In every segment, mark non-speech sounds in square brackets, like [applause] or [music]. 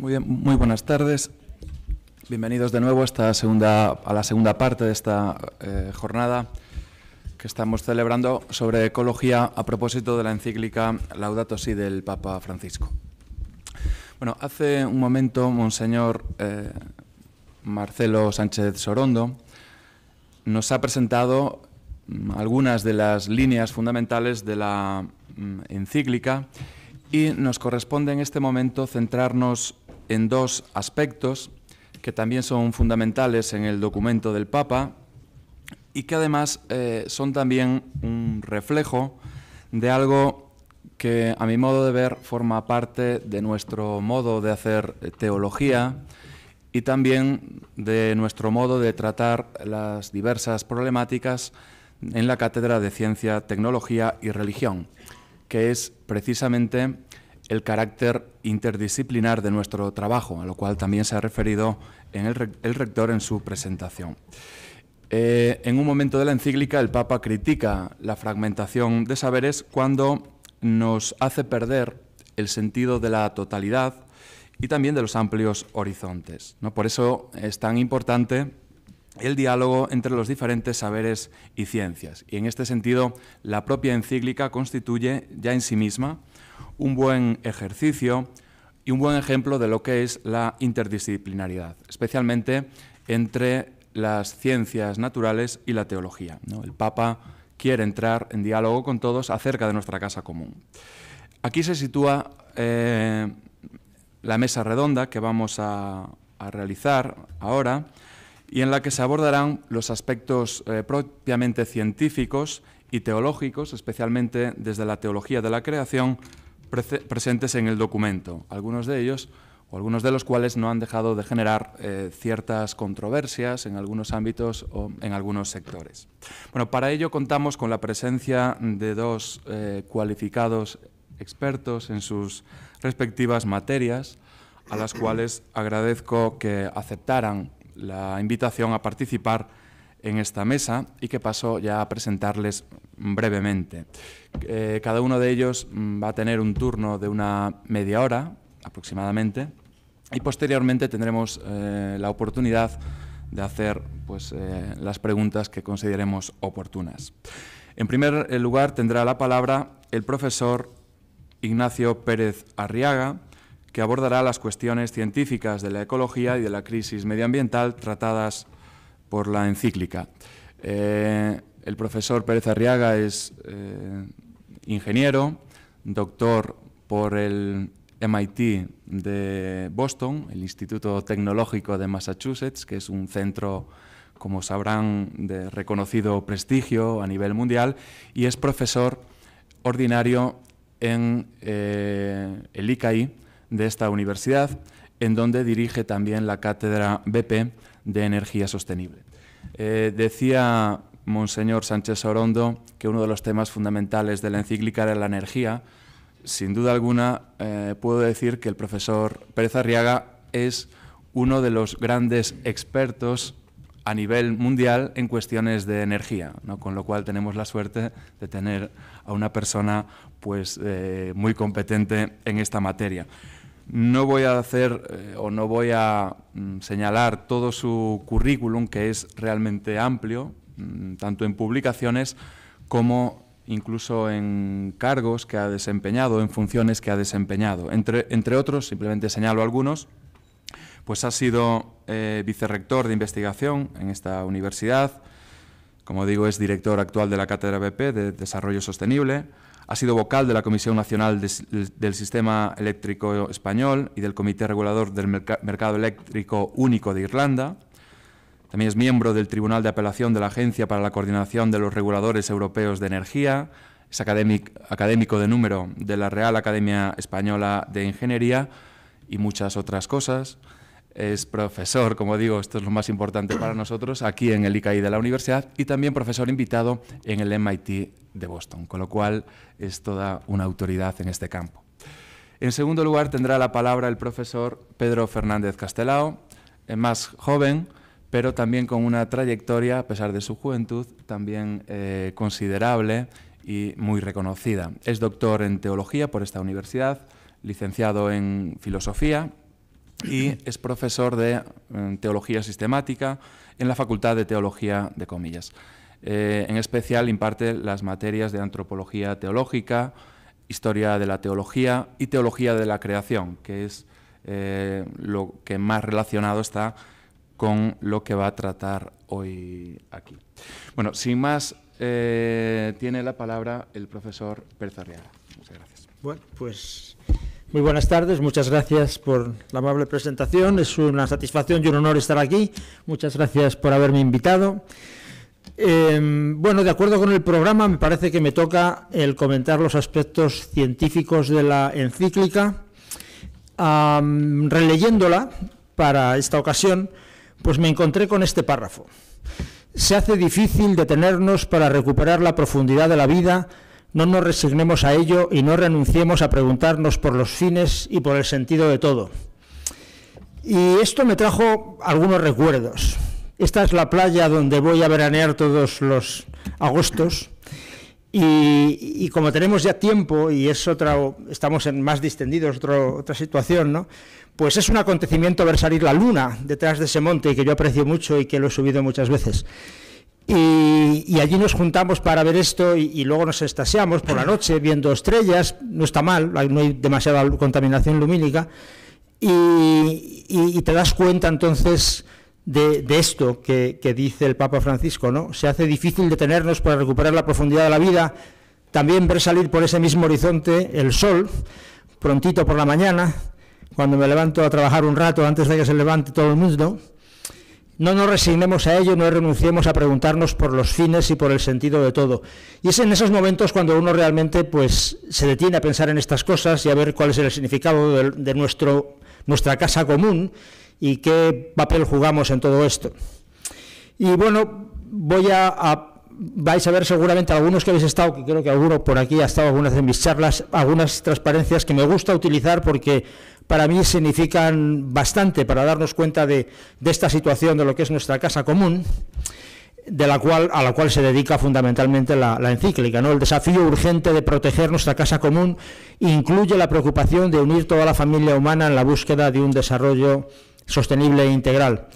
Muy, buenas tardes. Bienvenidos de nuevo a, esta segunda, a la segunda parte de esta eh, jornada que estamos celebrando sobre ecología a propósito de la encíclica Laudato Si del Papa Francisco. Bueno, hace un momento, Monseñor eh, Marcelo Sánchez Sorondo nos ha presentado mm, algunas de las líneas fundamentales de la mm, encíclica y nos corresponde en este momento centrarnos en dos aspectos que también son fundamentales en el documento del Papa y que además eh, son también un reflejo de algo que a mi modo de ver forma parte de nuestro modo de hacer eh, teología y también de nuestro modo de tratar las diversas problemáticas en la Cátedra de Ciencia, Tecnología y Religión, que es precisamente el carácter interdisciplinar de nuestro trabajo, a lo cual también se ha referido en el, rector en su presentación. Eh, en un momento de la encíclica, el Papa critica la fragmentación de saberes cuando nos hace perder el sentido de la totalidad y también de los amplios horizontes. Por eso es tan importante el diálogo entre los diferentes saberes y ciencias. Y en este sentido, la propia encíclica constituye ya en sí misma un buen ejercicio y un buen ejemplo de lo que es la interdisciplinariedad, especialmente entre las ciencias naturales y la teología. El Papa quiere entrar en diálogo con todos acerca de nuestra casa común. Aquí se sitúa eh, la mesa redonda que vamos a, realizar ahora y en la que se abordarán los aspectos eh, propiamente científicos y teológicos, especialmente desde la teología de la creación presentes en el documento, algunos de ellos o algunos de los cuales no han dejado de generar eh, ciertas controversias en algunos ámbitos o en algunos sectores. Bueno, para ello contamos con la presencia de dos eh, cualificados expertos en sus respectivas materias, a las cuales agradezco que aceptaran la invitación a participar en esta mesa y que paso ya a presentarles brevemente. Eh, cada uno de ellos mm, va a tener un turno de una media hora aproximadamente y posteriormente tendremos eh, la oportunidad de hacer pues, eh, las preguntas que consideremos oportunas. En primer lugar tendrá la palabra el profesor Ignacio Pérez Arriaga, que abordará las cuestiones científicas de la ecología y de la crisis medioambiental tratadas por la encíclica. Eh, el profesor Pérez Arriaga es eh, ingeniero, doctor por el MIT de Boston, el Instituto Tecnológico de Massachusetts, que es un centro, como sabrán, de reconocido prestigio a nivel mundial, y es profesor ordinario en eh, el ICAI de esta universidad, en donde dirige también la cátedra BP de energía sostenible. Eh, decía Monseñor Sánchez Orondo que uno de los temas fundamentales de la encíclica era la energía. Sin duda alguna, eh, puedo decir que el profesor Pérez Arriaga es uno de los grandes expertos a nivel mundial en cuestiones de energía, con lo cual tenemos la suerte de tener a una persona pues, eh, muy competente en esta materia. No voy a hacer eh, o no voy a mm, señalar todo su currículum, que es realmente amplio, mm, tanto en publicaciones como incluso en cargos que ha desempeñado, en funciones que ha desempeñado. Entre, otros, simplemente señalo algunos, pues ha sido eh, vicerrector de investigación en esta universidad, como digo, es director actual de la Cátedra BP de Desarrollo Sostenible, ha sido vocal de la Comisión Nacional del Sistema Eléctrico Español y del Comité Regulador del Mercado Eléctrico Único de Irlanda. También es miembro del Tribunal de Apelación de la Agencia para la Coordinación de los Reguladores Europeos de Energía. Es académico de número de la Real Academia Española de Ingeniería y muchas otras cosas es profesor, como digo, esto es lo más importante para nosotros, aquí en el ICAI de la universidad y también profesor invitado en el MIT de Boston, con lo cual es toda una autoridad en este campo. En segundo lugar tendrá la palabra el profesor Pedro Fernández Castelao, eh, más joven, pero también con una trayectoria, a pesar de su juventud, también eh, considerable y muy reconocida. Es doctor en teología por esta universidad, licenciado en filosofía y es profesor de mm, Teología Sistemática en la Facultad de Teología de Comillas. Eh, en especial imparte las materias de Antropología Teológica, Historia de la Teología y Teología de la Creación, que es eh, lo que más relacionado está con lo que va a tratar hoy aquí. Bueno, sin más, eh, tiene la palabra el profesor Pérez Arriaga. Muchas gracias. Bueno, pues muy buenas tardes, muchas gracias por la amable presentación. Es una satisfacción y un honor estar aquí. Muchas gracias por haberme invitado. Em, bueno, de acuerdo con el programa, me parece que me toca el comentar los aspectos científicos de la encíclica. releyéndola para esta ocasión, pues me encontré con este párrafo. Se hace difícil detenernos para recuperar la profundidad de la vida no nos resignemos a ello y no renunciemos a preguntarnos por los fines y por el sentido de todo. Y esto me trajo algunos recuerdos. Esta es la playa donde voy a veranear todos los agostos. Y, como tenemos ya tiempo y es otra, estamos en más distendidos, otra otra situación, Pues es un acontecimiento ver salir la luna detrás de ese monte y que yo aprecio mucho y que lo he subido muchas veces. Y, allí nos juntamos para ver esto y, luego nos extasiamos por la noche viendo estrellas, no está mal, no hay demasiada contaminación lumínica, y, te das cuenta entonces de, esto que, dice el Papa Francisco, ¿no? Se hace difícil detenernos para recuperar la profundidad de la vida, también ver salir por ese mismo horizonte el sol, prontito por la mañana, cuando me levanto a trabajar un rato antes de que se levante todo el mundo, no nos resignemos a ello, no renunciemos a preguntarnos por los fines y por el sentido de todo. Y es en esos momentos cuando uno realmente pues, se detiene a pensar en estas cosas y a ver cuál es el significado de, nuestro, nuestra casa común y qué papel jugamos en todo esto. Y bueno, voy a vais a ver seguramente algunos que habéis estado, que creo que alguno por aquí ha estado algunas en mis charlas, algunas transparencias que me gusta utilizar porque para mí significan bastante para darnos cuenta de, esta situación, de lo que es nuestra casa común, de la cual, a la cual se dedica fundamentalmente la, encíclica. ¿no? El desafío urgente de proteger nuestra casa común incluye la preocupación de unir toda la familia humana en la búsqueda de un desarrollo sostenible e integral.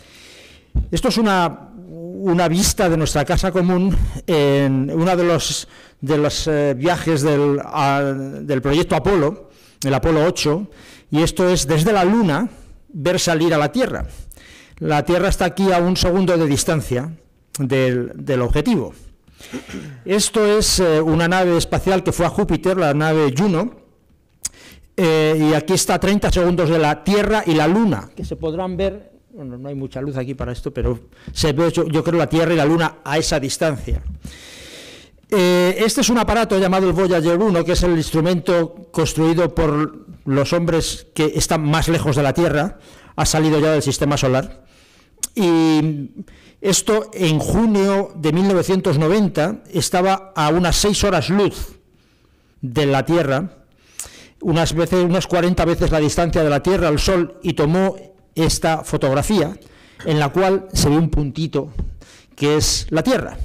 Esto es una una vista de nuestra casa común en uno de los, de los eh, viajes del, proyecto Apolo, el Apolo 8, y esto es desde la Luna ver salir a la Tierra. La Tierra está aquí a un segundo de distancia del, objetivo. Esto es eh, una nave espacial que fue a Júpiter, la nave Juno, eh, y aquí está a 30 segundos de la Tierra y la Luna, que se podrán ver bueno, no hay mucha luz aquí para esto, pero se ve, yo, creo, la Tierra y la Luna a esa distancia. Eh, este es un aparato llamado el Voyager 1, que es el instrumento construido por los hombres que están más lejos de la Tierra, ha salido ya del sistema solar. Y esto en junio de 1990 estaba a unas 6 horas luz de la Tierra, unas veces unas 40 veces la distancia de la Tierra al Sol y tomó esta fotografía en la cual se ve un puntito que es la Tierra,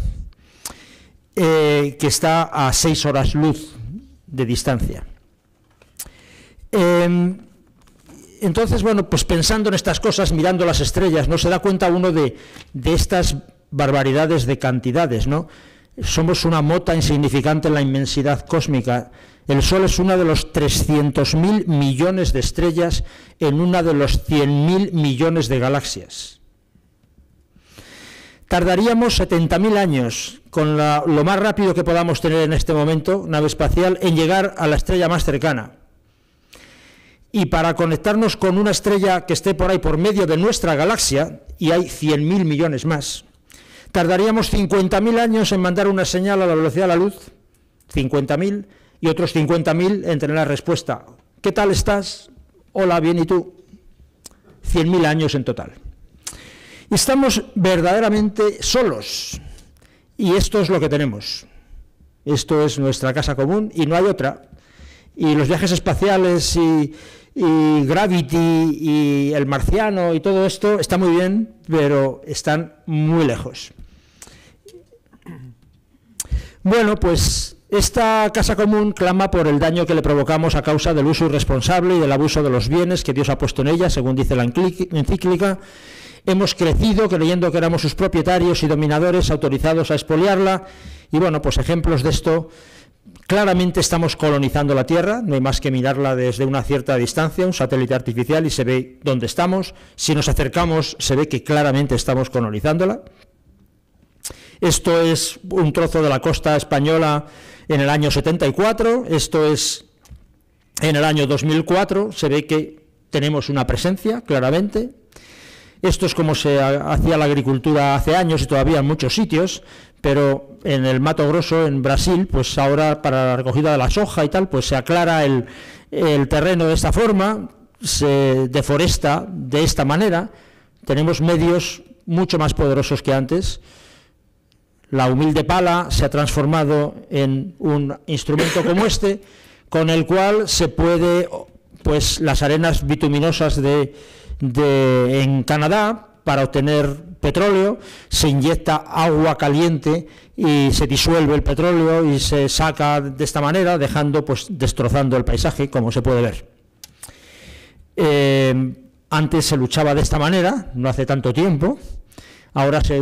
eh, que está a seis horas luz de distancia. Em, entonces, bueno, pues pensando en estas cosas, mirando las estrellas, ¿no? Se da cuenta uno de, de estas barbaridades de cantidades, ¿no? Somos una mota insignificante en la inmensidad cósmica el Sol es una de los 300.000 millones de estrellas en una de los 100.000 millones de galaxias. Tardaríamos 70.000 años, con lo más rápido que podamos tener en este momento, nave espacial, en llegar a la estrella más cercana. Y para conectarnos con una estrella que esté por ahí por medio de nuestra galaxia, y hay 100.000 millones más, tardaríamos 50.000 años en mandar una señal a la velocidad de la luz, 50.000 y otros 50.000 entre la respuesta, ¿qué tal estás? Hola, bien, ¿y tú? 100.000 años en total. estamos verdaderamente solos. Y esto es lo que tenemos. Esto es nuestra casa común y no hay otra. Y los viajes espaciales y, y Gravity y el marciano y todo esto está muy bien, pero están muy lejos. Bueno, pues esta Casa Común clama por el daño que le provocamos a causa del uso irresponsable y del abuso de los bienes que Dios ha puesto en ella, según dice la encíclica. Hemos crecido creyendo que éramos sus propietarios y dominadores autorizados a expoliarla. Y bueno, pues ejemplos de esto. Claramente estamos colonizando la Tierra, no hay más que mirarla desde una cierta distancia, un satélite artificial, y se ve dónde estamos. Si nos acercamos, se ve que claramente estamos colonizándola. Esto es un trozo de la costa española en el año 74, esto es en el año 2004, se ve que tenemos una presencia, claramente. Esto es como se hacía la agricultura hace años y todavía en muchos sitios, pero en el Mato Grosso, en Brasil, pues ahora para la recogida de la soja y tal, pues se aclara el, el terreno de esta forma, se deforesta de esta manera, tenemos medios mucho más poderosos que antes la humilde pala se ha transformado en un instrumento como este, con el cual se puede, pues, las arenas bituminosas de, en Canadá, para obtener petróleo, se inyecta agua caliente y se disuelve el petróleo y se saca de esta manera, dejando, pues, destrozando el paisaje, como se puede ver. Eh, antes se luchaba de esta manera, no hace tanto tiempo, Ahora se,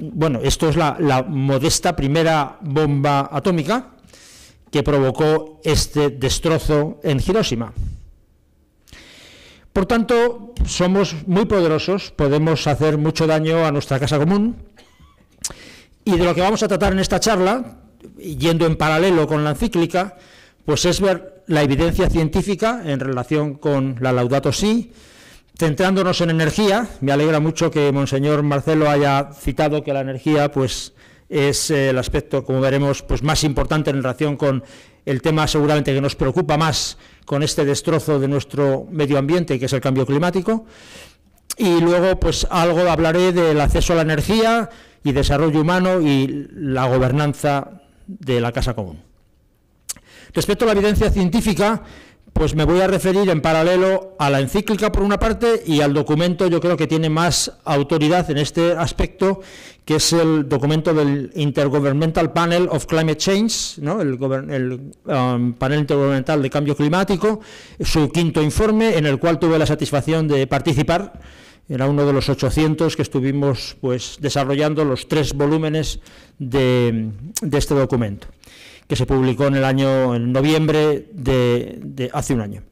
bueno, esto es la, la modesta primera bomba atómica que provocó este destrozo en Hiroshima. Por tanto, somos muy poderosos, podemos hacer mucho daño a nuestra casa común. Y de lo que vamos a tratar en esta charla, yendo en paralelo con la encíclica, pues es ver la evidencia científica en relación con la Laudato Si, Centrándonos en energía, me alegra mucho que Monseñor Marcelo haya citado que la energía pues, es eh, el aspecto, como veremos, pues, más importante en relación con el tema seguramente que nos preocupa más con este destrozo de nuestro medio ambiente, que es el cambio climático. Y luego, pues algo hablaré del acceso a la energía y desarrollo humano y la gobernanza de la Casa Común. Respecto a la evidencia científica, pues me voy a referir en paralelo a la encíclica por una parte y al documento yo creo que tiene más autoridad en este aspecto, que es el documento del Intergovernmental Panel of Climate Change, el, um, panel Intergovernmental de cambio climático, su quinto informe en el cual tuve la satisfacción de participar. Era uno de los 800 que estuvimos pues, desarrollando los tres volúmenes de este documento que se publicó en el año, en noviembre de, hace un año.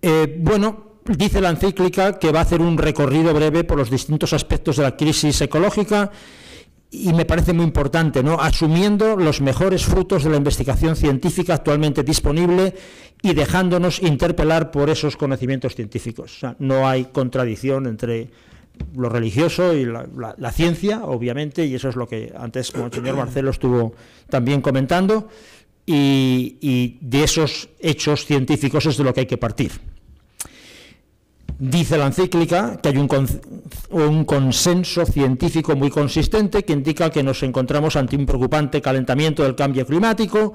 Eh, bueno, dice la encíclica que va a hacer un recorrido breve por los distintos aspectos de la crisis ecológica y me parece muy importante, ¿no? Asumiendo los mejores frutos de la investigación científica actualmente disponible y dejándonos interpelar por esos conocimientos científicos. no hay contradicción entre lo religioso y la, ciencia, obviamente, y eso es lo que antes como el señor Marcelo estuvo también comentando, y, de esos hechos científicos es de lo que hay que partir. Dice la encíclica que hay un, consenso científico muy consistente que indica que nos encontramos ante un preocupante calentamiento del cambio climático,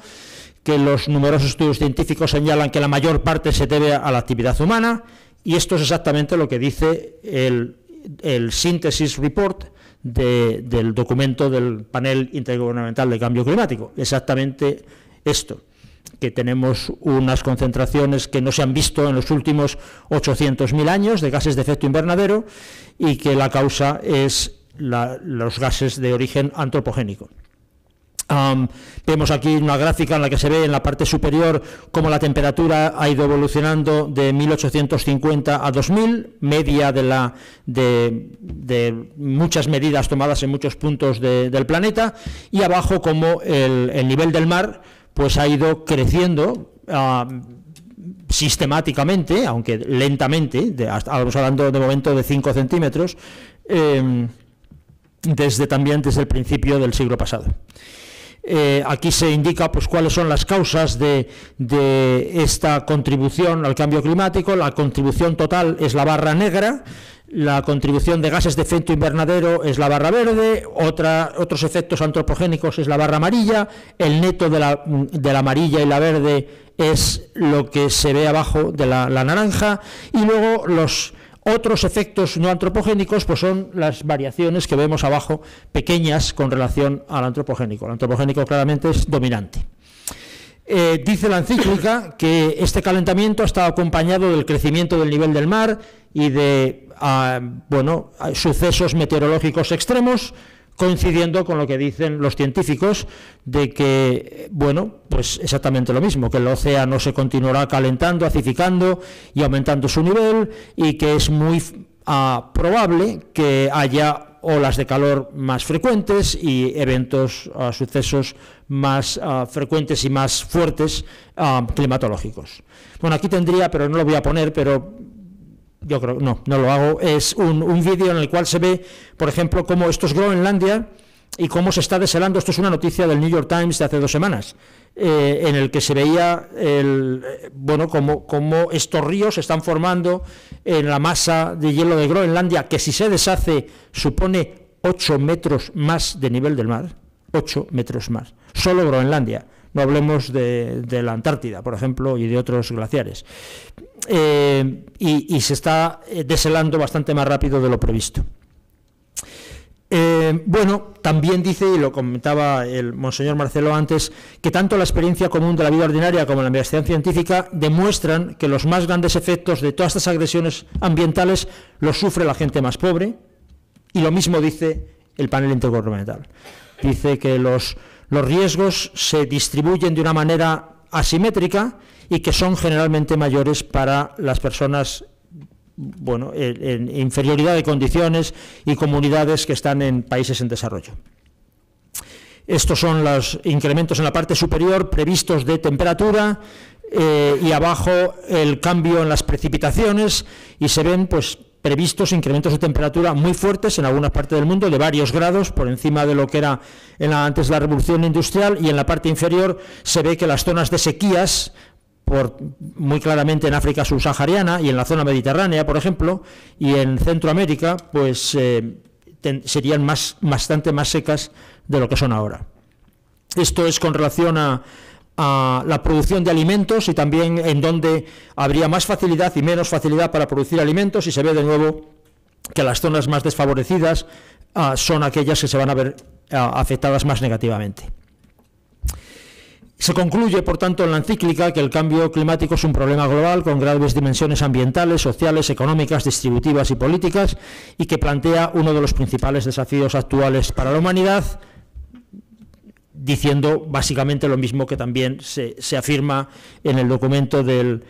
que los numerosos estudios científicos señalan que la mayor parte se debe a la actividad humana, y esto es exactamente lo que dice el el síntesis Report del documento del panel intergubernamental de cambio climático. Exactamente esto, que tenemos unas concentraciones que no se han visto en los últimos 800.000 años de gases de efecto invernadero y que la causa es los gases de origen antropogénico vemos aquí una gráfica en la que se ve en la parte superior cómo la temperatura ha ido evolucionando de 1850 a 2000, media de, la, de, de muchas medidas tomadas en muchos puntos del planeta, y abajo cómo el, nivel del mar pues ha ido creciendo. sistemáticamente, aunque lentamente, estamos hablando de momento de 5 centímetros, em, desde también desde el principio del siglo pasado. Eh, aquí se indica pues, cuáles son las causas de, esta contribución al cambio climático. La contribución total es la barra negra la contribución de gases de efecto invernadero es la barra verde, otros efectos antropogénicos es la barra amarilla, el neto de la, amarilla y la verde es lo que se ve abajo de la, la naranja, y luego los otros efectos no antropogénicos pues son las variaciones que vemos abajo, pequeñas con relación al antropogénico. El antropogénico claramente es dominante. Eh, dice la encíclica [coughs] que este calentamiento ha estado acompañado del crecimiento del nivel del mar y de ah, bueno, sucesos meteorológicos extremos, coincidiendo con lo que dicen los científicos de que, bueno, pues exactamente lo mismo, que el océano se continuará calentando, acidificando y aumentando su nivel y que es muy ah, probable que haya olas de calor más frecuentes y eventos, ah, sucesos más ah, frecuentes y más fuertes climatológicos. Bueno, aquí tendría, pero no lo voy a poner, pero yo creo, no, no lo hago, es un, un vídeo en el cual se ve, por ejemplo, cómo esto es Groenlandia y cómo se está deshelando, esto es una noticia del New York Times de hace dos semanas, eh, en el que se veía el, eh, bueno, cómo, cómo estos ríos se están formando en la masa de hielo de Groenlandia, que si se deshace supone 8 metros más de nivel del mar, 8 metros más, solo Groenlandia no hablemos de, la Antártida, por ejemplo, y de otros glaciares. Eh, y, se está eh, deshelando bastante más rápido de lo previsto. Eh, bueno, también dice, y lo comentaba el monseñor Marcelo antes, que tanto la experiencia común de la vida ordinaria como la investigación científica demuestran que los más grandes efectos de todas estas agresiones ambientales los sufre la gente más pobre, y lo mismo dice el panel intergubernamental. Dice que los los riesgos se distribuyen de una manera asimétrica y que son generalmente mayores para las personas bueno, en, inferioridad de condiciones y comunidades que están en países en desarrollo. Estos son los incrementos en la parte superior previstos de temperatura eh, y abajo el cambio en las precipitaciones y se ven pues previstos incrementos de temperatura muy fuertes en algunas partes del mundo, de varios grados, por encima de lo que era antes de la revolución industrial, y en la parte inferior se ve que las zonas de sequías, por, muy claramente en África subsahariana y en la zona mediterránea, por ejemplo, y en Centroamérica, pues eh, serían más, bastante más secas de lo que son ahora. Esto es con relación a a la producción de alimentos y también en donde habría más facilidad y menos facilidad para producir alimentos y se ve de nuevo que las zonas más desfavorecidas ah, son aquellas que se van a ver ah, afectadas más negativamente. Se concluye, por tanto, en la encíclica que el cambio climático es un problema global con graves dimensiones ambientales, sociales, económicas, distributivas y políticas y que plantea uno de los principales desafíos actuales para la humanidad, diciendo básicamente lo mismo que también se, se afirma en el documento del,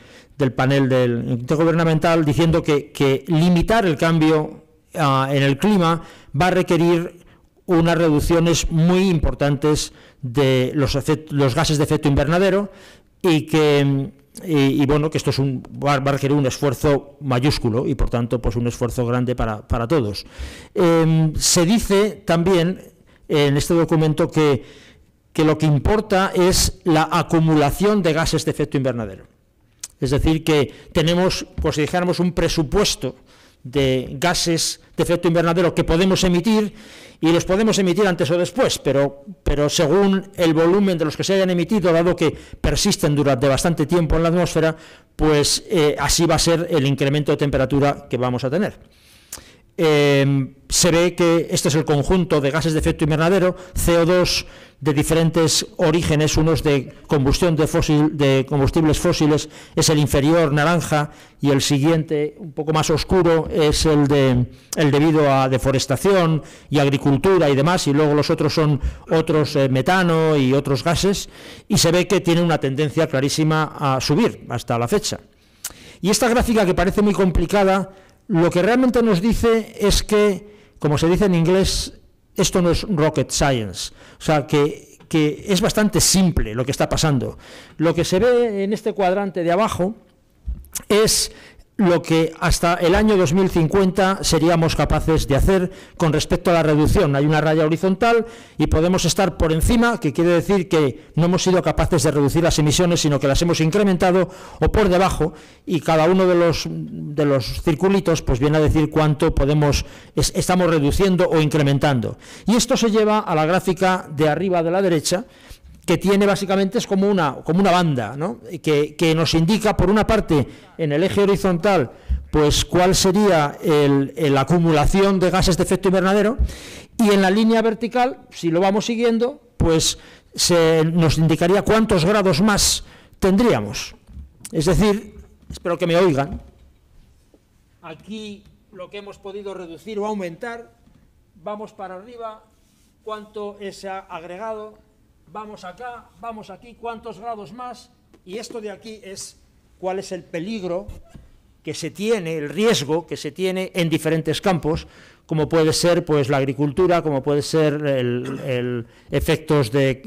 panel del intergubernamental, diciendo que, limitar el cambio ah, en el clima va a requerir unas reducciones muy importantes de los, los gases de efecto invernadero y que bueno, que esto es un, va, a requerir un esfuerzo mayúsculo y por tanto pues un esfuerzo grande para, para todos. Em, se dice también en este documento que que lo que importa es la acumulación de gases de efecto invernadero. Es decir, que tenemos, por si dijéramos, un presupuesto de gases de efecto invernadero que podemos emitir y los podemos emitir antes o después, pero, pero según el volumen de los que se hayan emitido, dado que persisten durante bastante tiempo en la atmósfera, pues eh, así va a ser el incremento de temperatura que vamos a tener. Em, se ve que este es el conjunto de gases de efecto invernadero, CO2 de diferentes orígenes, unos de combustión de, fósil, de combustibles fósiles, es el inferior naranja y el siguiente, un poco más oscuro, es el, de, el debido a deforestación y agricultura y demás, y luego los otros son otros eh, metano y otros gases, y se ve que tiene una tendencia clarísima a subir hasta la fecha. Y esta gráfica que parece muy complicada, lo que realmente nos dice es que, como se dice en inglés, esto no es rocket science. O sea, que, es bastante simple lo que está pasando. Lo que se ve en este cuadrante de abajo es lo que hasta el año 2050 seríamos capaces de hacer con respecto a la reducción. Hay una raya horizontal y podemos estar por encima, que quiere decir que no hemos sido capaces de reducir las emisiones, sino que las hemos incrementado, o por debajo, y cada uno de los, de los circulitos pues viene a decir cuánto podemos estamos reduciendo o incrementando. Y esto se lleva a la gráfica de arriba de la derecha, que tiene básicamente es como una, como una banda, ¿no? que, nos indica, por una parte, en el eje horizontal, pues cuál sería la acumulación de gases de efecto invernadero, y en la línea vertical, si lo vamos siguiendo, pues se nos indicaría cuántos grados más tendríamos. Es decir, espero que me oigan, aquí lo que hemos podido reducir o aumentar, vamos para arriba, cuánto ha agregado vamos acá, vamos aquí, cuántos grados más, y esto de aquí es cuál es el peligro que se tiene, el riesgo que se tiene en diferentes campos, como puede ser pues la agricultura, como puede ser el, efectos de,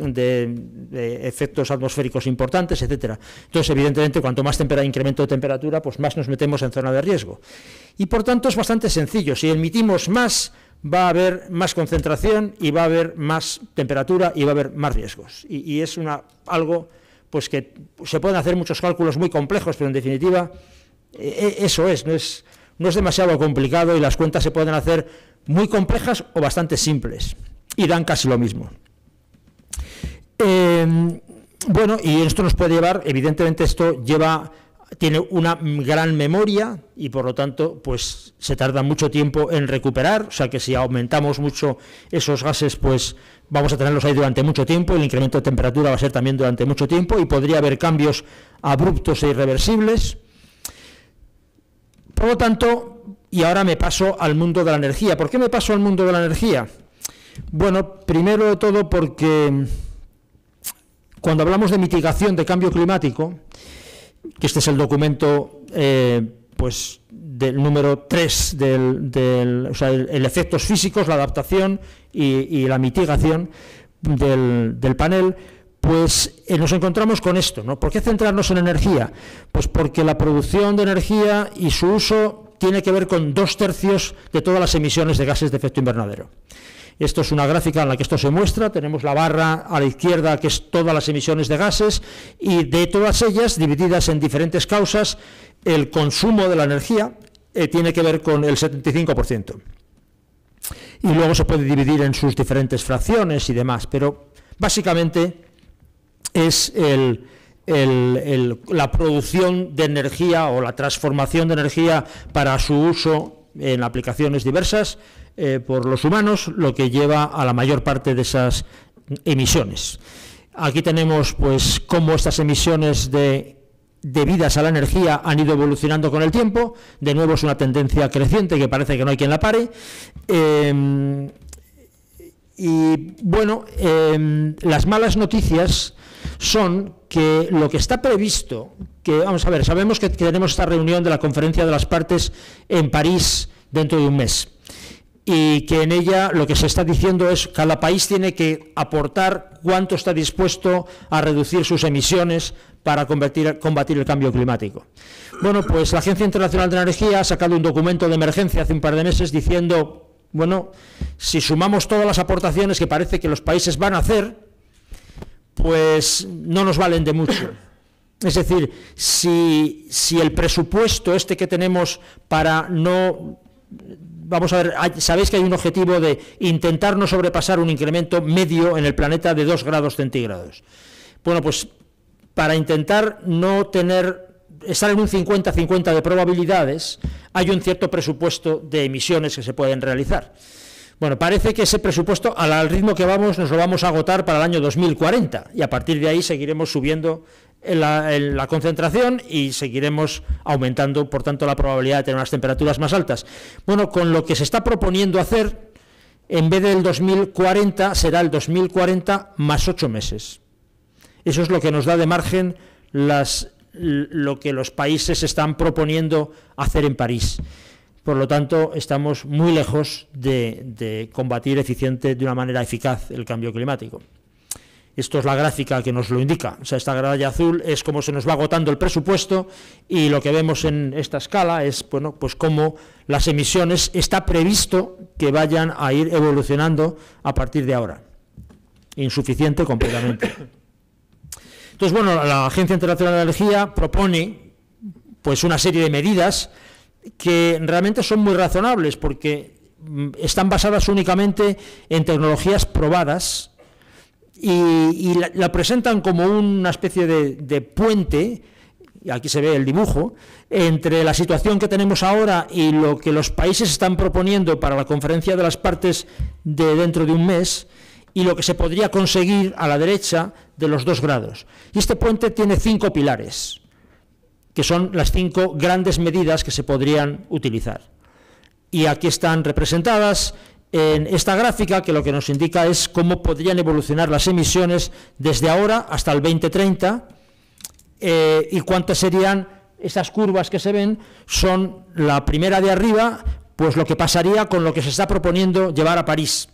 efectos atmosféricos importantes, etcétera. Entonces, evidentemente, cuanto más incremento de temperatura, pues más nos metemos en zona de riesgo. Y por tanto es bastante sencillo. Si emitimos más, va a haber más concentración y va a haber más temperatura y va a haber más riesgos. Y, es una, algo pues que se pueden hacer muchos cálculos muy complejos, pero en definitiva e, e, eso es no, es, demasiado complicado y las cuentas se pueden hacer muy complejas o bastante simples y dan casi lo mismo. Em, bueno, y esto nos puede llevar, evidentemente esto lleva tiene una gran memoria y por lo tanto pues se tarda mucho tiempo en recuperar, o sea que si aumentamos mucho esos gases pues vamos a tenerlos ahí durante mucho tiempo, el incremento de temperatura va a ser también durante mucho tiempo y podría haber cambios abruptos e irreversibles. Por lo tanto, y ahora me paso al mundo de la energía. ¿Por qué me paso al mundo de la energía? Bueno, primero de todo porque cuando hablamos de mitigación de cambio climático, que este es el documento eh, pues del número 3 del, o sea, el, efectos físicos, la adaptación y, la mitigación del, panel, pues eh, nos encontramos con esto, ¿no? ¿Por qué centrarnos en energía? Pues porque la producción de energía y su uso tiene que ver con dos tercios de todas las emisiones de gases de efecto invernadero. Esto es una gráfica en la que esto se muestra. Tenemos la barra a la izquierda, que es todas las emisiones de gases, y de todas ellas, divididas en diferentes causas, el consumo de la energía eh, tiene que ver con el 75%. Y luego se puede dividir en sus diferentes fracciones y demás, pero básicamente es la producción de energía o la transformación de energía para su uso en aplicaciones diversas eh, por los humanos, lo que lleva a la mayor parte de esas emisiones. Aquí tenemos pues cómo estas emisiones debidas a la energía han ido evolucionando con el tiempo. De nuevo es una tendencia creciente que parece que no hay quien la pare. Em, y bueno, em, las malas noticias son que lo que está previsto, que vamos a ver, sabemos que tenemos esta reunión de la conferencia de las partes en París dentro de un mes y que en ella lo que se está diciendo es que cada país tiene que aportar cuánto está dispuesto a reducir sus emisiones para combatir, el cambio climático. Bueno, pues la Agencia Internacional de Energía ha sacado un documento de emergencia hace un par de meses diciendo, bueno, si sumamos todas las aportaciones que parece que los países van a hacer, pues no nos valen de mucho. [coughs] Es decir, si el presupuesto este que tenemos para no vamos a ver, sabéis que hay un objetivo de intentar no sobrepasar un incremento medio en el planeta de 2 grados centígrados. Bueno, pues para intentar no tener estar en un 50-50 de probabilidades, hay un cierto presupuesto de emisiones que se pueden realizar. Bueno, parece que ese presupuesto, al ritmo que vamos, nos lo vamos a agotar para el año 2040 y a partir de ahí seguiremos subiendo la, concentración y seguiremos aumentando, por tanto, la probabilidad de tener unas temperaturas más altas. Bueno, con lo que se está proponiendo hacer, en vez del 2040, será el 2040 más ocho meses. Eso es lo que nos da de margen lo que los países están proponiendo hacer en París. Por lo tanto, estamos muy lejos de, de combatir eficiente, de una manera eficaz, el cambio climático. Esto es la gráfica que nos lo indica. O sea, esta gráfica azul es cómo se nos va agotando el presupuesto y lo que vemos en esta escala es bueno, pues cómo las emisiones está previsto que vayan a ir evolucionando a partir de ahora. Insuficiente completamente. Entonces, bueno, la Agencia Internacional de Energía propone pues una serie de medidas que realmente son muy razonables porque mm, están basadas únicamente en tecnologías probadas y, la, presentan como una especie de, de puente aquí se ve el dibujo, entre la situación que tenemos ahora y lo que los países están proponiendo para la conferencia de las partes de dentro de un mes y lo que se podría conseguir a la derecha de los dos grados. Y este puente tiene cinco pilares, que son las cinco grandes medidas que se podrían utilizar. Y aquí están representadas en esta gráfica que lo que nos indica es cómo podrían evolucionar las emisiones desde ahora hasta el 2030 eh, y cuántas serían esas curvas que se ven, son la primera de arriba, pues lo que pasaría con lo que se está proponiendo llevar a París.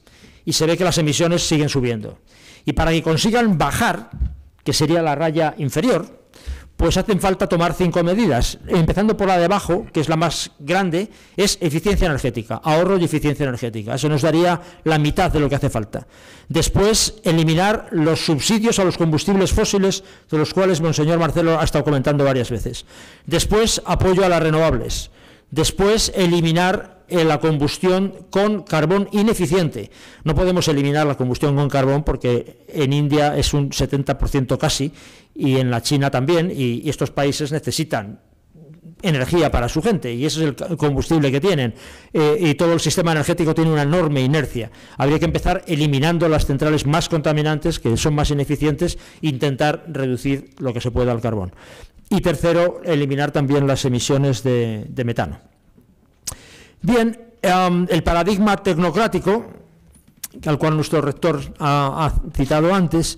Y se ve que las emisiones siguen subiendo. Y para que consigan bajar, que sería la raya inferior, pues hacen falta tomar cinco medidas. Empezando por la de abajo, que es la más grande, es eficiencia energética, ahorro y eficiencia energética. Eso nos daría la mitad de lo que hace falta. Después, eliminar los subsidios a los combustibles fósiles, de los cuales Monseñor Marcelo ha estado comentando varias veces. Después, apoyo a las renovables. Después, eliminar eh, la combustión con carbón ineficiente. No podemos eliminar la combustión con carbón porque en India es un 70% casi y en la China también y, estos países necesitan energía para su gente y ese es el combustible que tienen eh, y todo el sistema energético tiene una enorme inercia. Habría que empezar eliminando las centrales más contaminantes que son más ineficientes e intentar reducir lo que se pueda al carbón. Y tercero, eliminar también las emisiones de, metano. Bien, em, el paradigma tecnocrático, al cual nuestro rector ha, citado antes,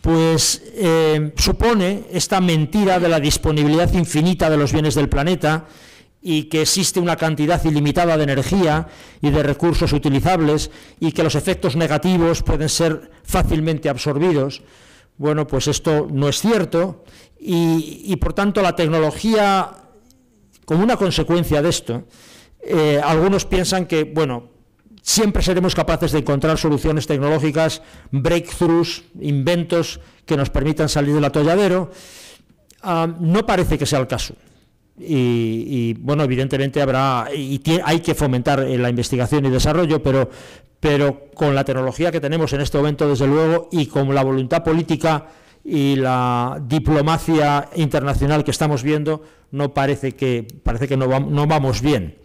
pues em, supone esta mentira de la disponibilidad infinita de los bienes del planeta y que existe una cantidad ilimitada de energía y de recursos utilizables y que los efectos negativos pueden ser fácilmente absorbidos. Bueno, pues esto no es cierto y, por tanto la tecnología, como una consecuencia de esto, eh, algunos piensan que, bueno, siempre seremos capaces de encontrar soluciones tecnológicas, breakthroughs, inventos que nos permitan salir del atolladero. Ah, no parece que sea el caso. Y, bueno, evidentemente habrá y hay que fomentar eh, la investigación y desarrollo, pero con la tecnología que tenemos en este momento, desde luego, y con la voluntad política y la diplomacia internacional que estamos viendo no parece que parece que no, no vamos bien.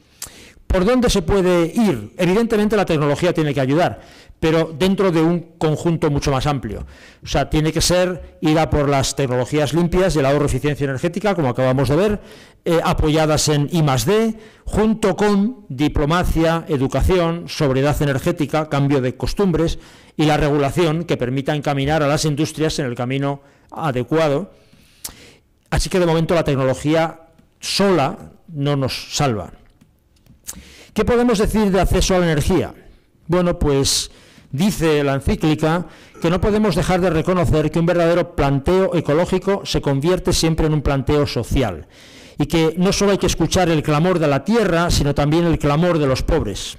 ¿Por dónde se puede ir? Evidentemente la tecnología tiene que ayudar, pero dentro de un conjunto mucho más amplio. O sea, tiene que ser ir a por las tecnologías limpias y el ahorro eficiencia energética, como acabamos de ver, eh, apoyadas en I +D, junto con diplomacia, educación, sobriedad energética, cambio de costumbres y la regulación que permita encaminar a las industrias en el camino adecuado. Así que de momento la tecnología sola no nos salva. ¿Qué podemos decir de acceso a la energía? Bueno, pues Dice la encíclica que no podemos dejar de reconocer que un verdadero planteo ecológico se convierte siempre en un planteo social y que no solo hay que escuchar el clamor de la tierra, sino también el clamor de los pobres.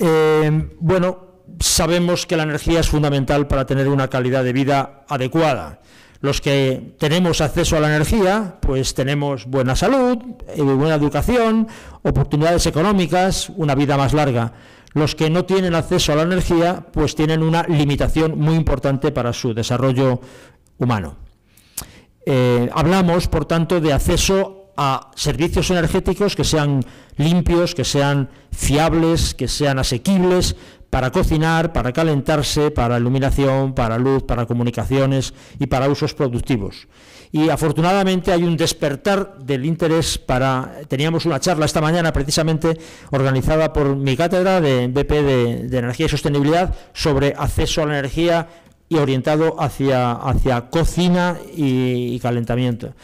Eh, bueno, sabemos que la energía es fundamental para tener una calidad de vida adecuada. Los que tenemos acceso a la energía, pues tenemos buena salud, eh, buena educación, oportunidades económicas, una vida más larga los que no tienen acceso a la energía, pues tienen una limitación muy importante para su desarrollo humano. Eh, hablamos, por tanto, de acceso a servicios energéticos que sean limpios, que sean fiables, que sean asequibles para cocinar, para calentarse, para iluminación, para luz, para comunicaciones y para usos productivos y afortunadamente hay un despertar del interés para... Teníamos una charla esta mañana precisamente organizada por mi cátedra de BP de, Energía y Sostenibilidad sobre acceso a la energía y orientado hacia, hacia cocina y, calentamiento.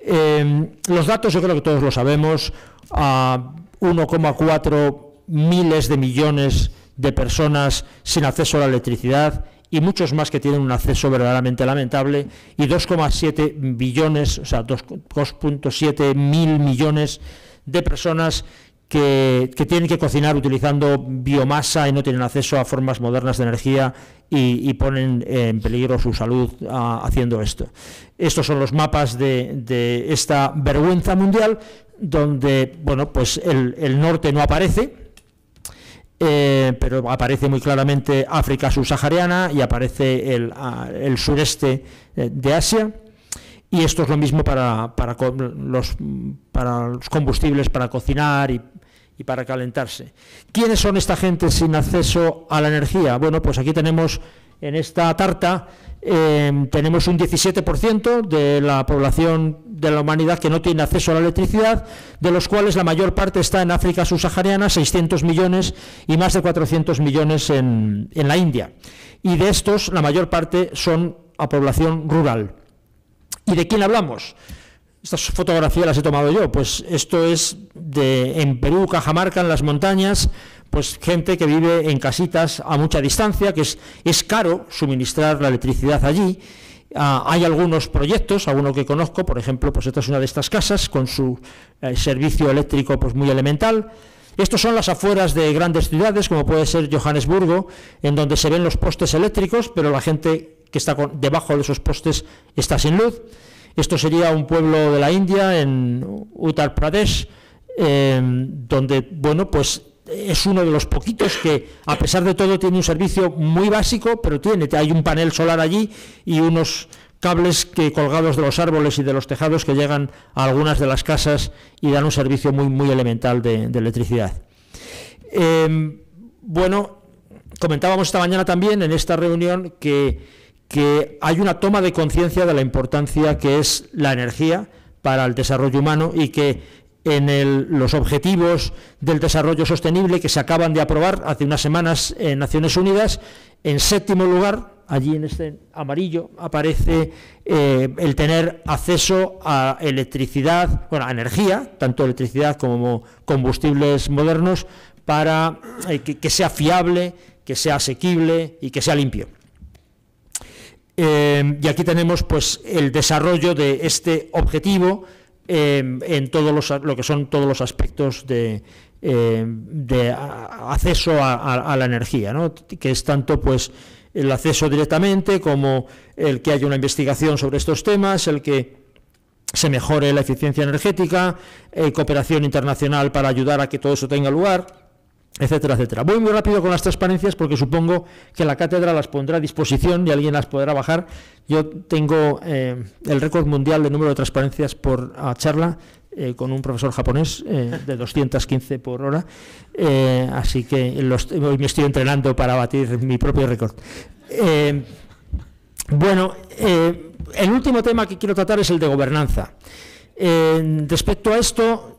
Em, los datos yo creo que todos lo sabemos, a 1,4 miles de millones de personas sin acceso a la electricidad y muchos más que tienen un acceso verdaderamente lamentable y 2,7 billones, o sea, 2,7 mil millones de personas que, tienen que cocinar utilizando biomasa y no tienen acceso a formas modernas de energía y, ponen en peligro su salud ah, haciendo esto. Estos son los mapas de, de esta vergüenza mundial donde, bueno, pues el, el norte no aparece, eh, pero aparece muy claramente África subsahariana y aparece el, ah, sureste eh, de Asia. Y esto es lo mismo para, los, para los combustibles, para cocinar y para calentarse. ¿Quiénes son esta gente sin acceso a la energía? Bueno, pues aquí tenemos en esta tarta Em, tenemos un 17% de la población de la humanidad que no tiene acceso a la electricidad, de los cuales la mayor parte está en África subsahariana, 600 millones y más de 400 millones en, la India. Y de estos, la mayor parte son a población rural. ¿Y de quién hablamos? Estas fotografías las he tomado yo. Pues esto es de, en Perú, Cajamarca, en las montañas, pues gente que vive en casitas a mucha distancia, que es, caro suministrar la electricidad allí. Ah, hay algunos proyectos, alguno que conozco, por ejemplo, pues esta es una de estas casas con su eh, servicio eléctrico pues muy elemental. Estos son las afueras de grandes ciudades, como puede ser Johannesburgo, en donde se ven los postes eléctricos, pero la gente que está debajo de esos postes está sin luz. Esto sería un pueblo de la India, en Uttar Pradesh, eh, donde, bueno, pues es uno de los poquitos que, a pesar de todo, tiene un servicio muy básico, pero tiene, hay un panel solar allí y unos cables que colgados de los árboles y de los tejados que llegan a algunas de las casas y dan un servicio muy, muy elemental de, electricidad. Em, bueno, comentábamos esta mañana también en esta reunión que, que hay una toma de conciencia de la importancia que es la energía para el desarrollo humano y que en los objetivos del desarrollo sostenible que se acaban de aprobar hace unas semanas en Naciones Unidas. En séptimo lugar, allí en este amarillo, aparece eh, el tener acceso a electricidad, bueno, a energía, tanto electricidad como combustibles modernos, para eh, que, sea fiable, que sea asequible y que sea limpio. Eh, y aquí tenemos pues el desarrollo de este objetivo Em, en todos los, lo que son todos los aspectos de, em, acceso a, la energía, que es tanto pues el acceso directamente como el que haya una investigación sobre estos temas, el que se mejore la eficiencia energética, eh, cooperación internacional para ayudar a que todo eso tenga lugar etcétera, etcétera. Voy muy rápido con las transparencias porque supongo que la cátedra las pondrá a disposición y alguien las podrá bajar. Yo tengo eh, el récord mundial de número de transparencias por charla eh, con un profesor japonés eh, de 215 por hora, así que hoy me estoy entrenando para batir mi propio récord. bueno, el último tema que quiero tratar es el de gobernanza. respecto a esto,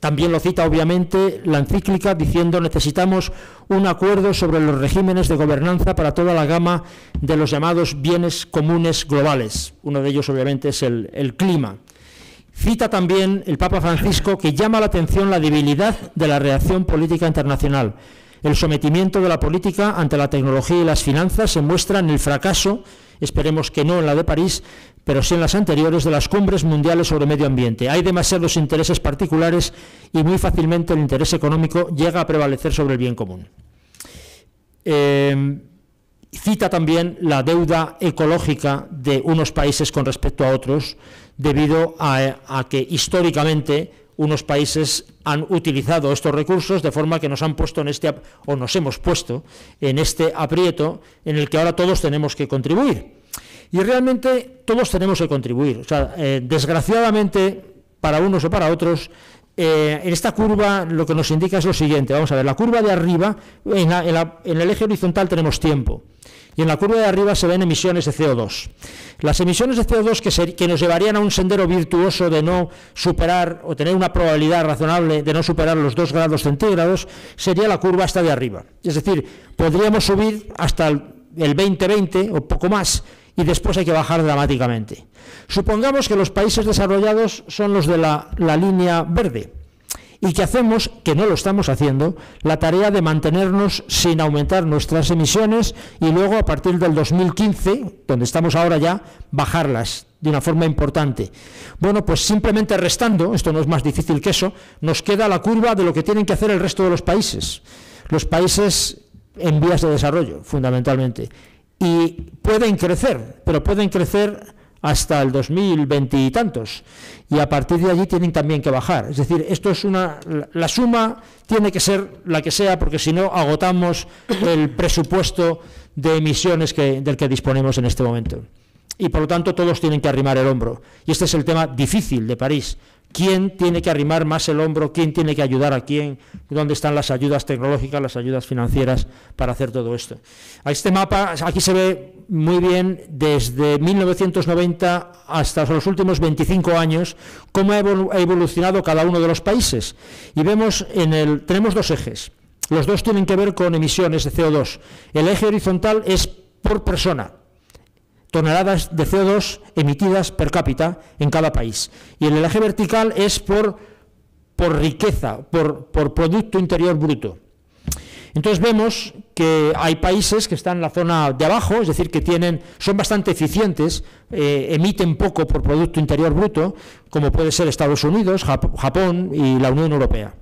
también lo cita, obviamente, la encíclica diciendo necesitamos un acuerdo sobre los regímenes de gobernanza para toda la gama de los llamados bienes comunes globales. Uno de ellos, obviamente, es el, clima. Cita también el Papa Francisco que llama la atención la debilidad de la reacción política internacional. El sometimiento de la política ante la tecnología y las finanzas se muestra en el fracaso, esperemos que no en la de París, pero sí en las anteriores de las cumbres mundiales sobre medio ambiente. Hay demasiados intereses particulares y muy fácilmente el interés económico llega a prevalecer sobre el bien común. Eh, cita también la deuda ecológica de unos países con respecto a otros, debido a, a que históricamente unos países han utilizado estos recursos de forma que nos han puesto en este o nos hemos puesto en este aprieto en el que ahora todos tenemos que contribuir. Y realmente todos tenemos que contribuir. O sea, eh, desgraciadamente, para unos o para otros, eh, en esta curva lo que nos indica es lo siguiente. Vamos a ver, la curva de arriba, en, el eje horizontal tenemos tiempo. Y en la curva de arriba se ven emisiones de CO2. Las emisiones de CO2 que, nos llevarían a un sendero virtuoso de no superar o tener una probabilidad razonable de no superar los 2 grados centígrados sería la curva hasta de arriba. Es decir, podríamos subir hasta el, el 2020 o poco más y después hay que bajar dramáticamente. Supongamos que los países desarrollados son los de la, línea verde y que hacemos, que no lo estamos haciendo, la tarea de mantenernos sin aumentar nuestras emisiones y luego a partir del 2015, donde estamos ahora ya, bajarlas de una forma importante. Bueno, pues simplemente restando, esto no es más difícil que eso, nos queda la curva de lo que tienen que hacer el resto de los países. Los países en vías de desarrollo, fundamentalmente y pueden crecer, pero pueden crecer hasta el 2020 y tantos. Y a partir de allí tienen también que bajar. Es decir, esto es una la suma tiene que ser la que sea porque si no agotamos el presupuesto de emisiones del que disponemos en este momento. Y por lo tanto todos tienen que arrimar el hombro. Y este es el tema difícil de París, quién tiene que arrimar más el hombro, quién tiene que ayudar a quién, dónde están las ayudas tecnológicas, las ayudas financieras para hacer todo esto. A este mapa, aquí se ve muy bien desde 1990 hasta los últimos 25 años cómo ha evolucionado cada uno de los países. Y vemos en el tenemos dos ejes. Los dos tienen que ver con emisiones de CO2. El eje horizontal es por persona, toneladas de CO2 emitidas per cápita en cada país. Y el eje vertical es por, por riqueza, por, por Producto Interior Bruto. Entonces vemos que hay países que están en la zona de abajo, es decir, que tienen, son bastante eficientes, eh, emiten poco por Producto Interior Bruto, como puede ser Estados Unidos, Japón y la Unión Europea.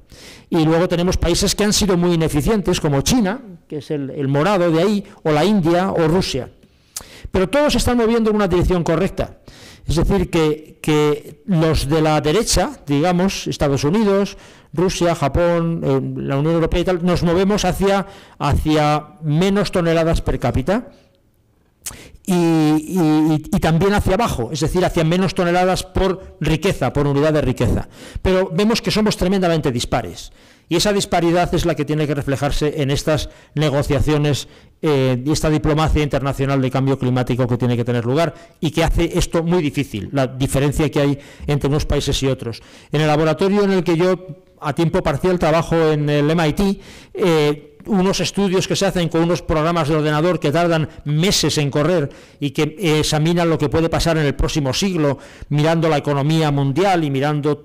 Y luego tenemos países que han sido muy ineficientes, como China, que es el morado de ahí, o la India o Rusia. Pero todos están moviendo en una dirección correcta. Es decir, que, los de la derecha, digamos, Estados Unidos, Rusia, Japón, eh, la Unión Europea y tal, nos movemos hacia, hacia menos toneladas per cápita y, también hacia abajo, es decir, hacia menos toneladas por riqueza, por unidad de riqueza. Pero vemos que somos tremendamente dispares. Y esa disparidad es la que tiene que reflejarse en estas negociaciones eh, y esta diplomacia internacional de cambio climático que tiene que tener lugar y que hace esto muy difícil, la diferencia que hay entre unos países y otros. En el laboratorio en el que yo a tiempo parcial trabajo en el MIT, eh, unos estudios que se hacen con unos programas de ordenador que tardan meses en correr y que examinan lo que puede pasar en el próximo siglo, mirando la economía mundial y mirando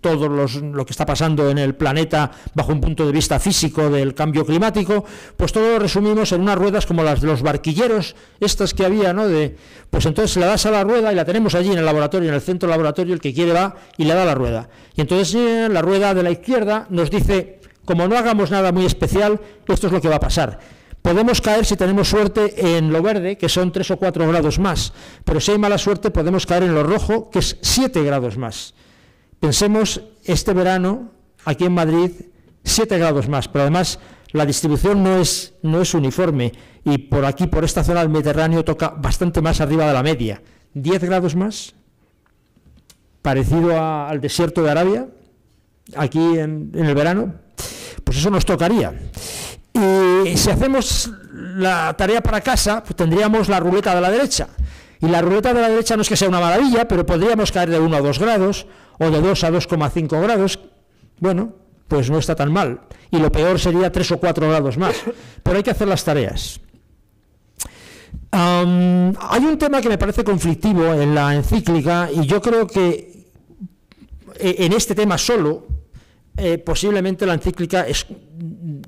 todo lo que está pasando en el planeta bajo un punto de vista físico del cambio climático, pues todo lo resumimos en unas ruedas como las de los barquilleros, estas que había, ¿no? De, pues entonces la das a la rueda y la tenemos allí en el laboratorio, en el centro laboratorio, el que quiere va y le da la rueda. Y entonces eh, la rueda de la izquierda nos dice como no hagamos nada muy especial, esto es lo que va a pasar. Podemos caer si tenemos suerte en lo verde, que son 3 o 4 grados más, pero si hay mala suerte podemos caer en lo rojo, que es 7 grados más. Pensemos este verano, aquí en Madrid, 7 grados más, pero además la distribución no es, uniforme y por aquí, por esta zona del Mediterráneo, toca bastante más arriba de la media. 10 grados más, parecido al desierto de Arabia, aquí en el verano, pues eso nos tocaría. Y si hacemos la tarea para casa, pues tendríamos la ruleta de la derecha. Y la ruleta de la derecha no es que sea una maravilla, pero podríamos caer de 1 a 2 grados, o de 2 a 2,5 grados. Bueno, pues no está tan mal. Y lo peor sería 3 o 4 grados más. Pero hay que hacer las tareas. hay un tema que me parece conflictivo en la encíclica y yo creo que eh, en este tema solo eh, posiblemente la encíclica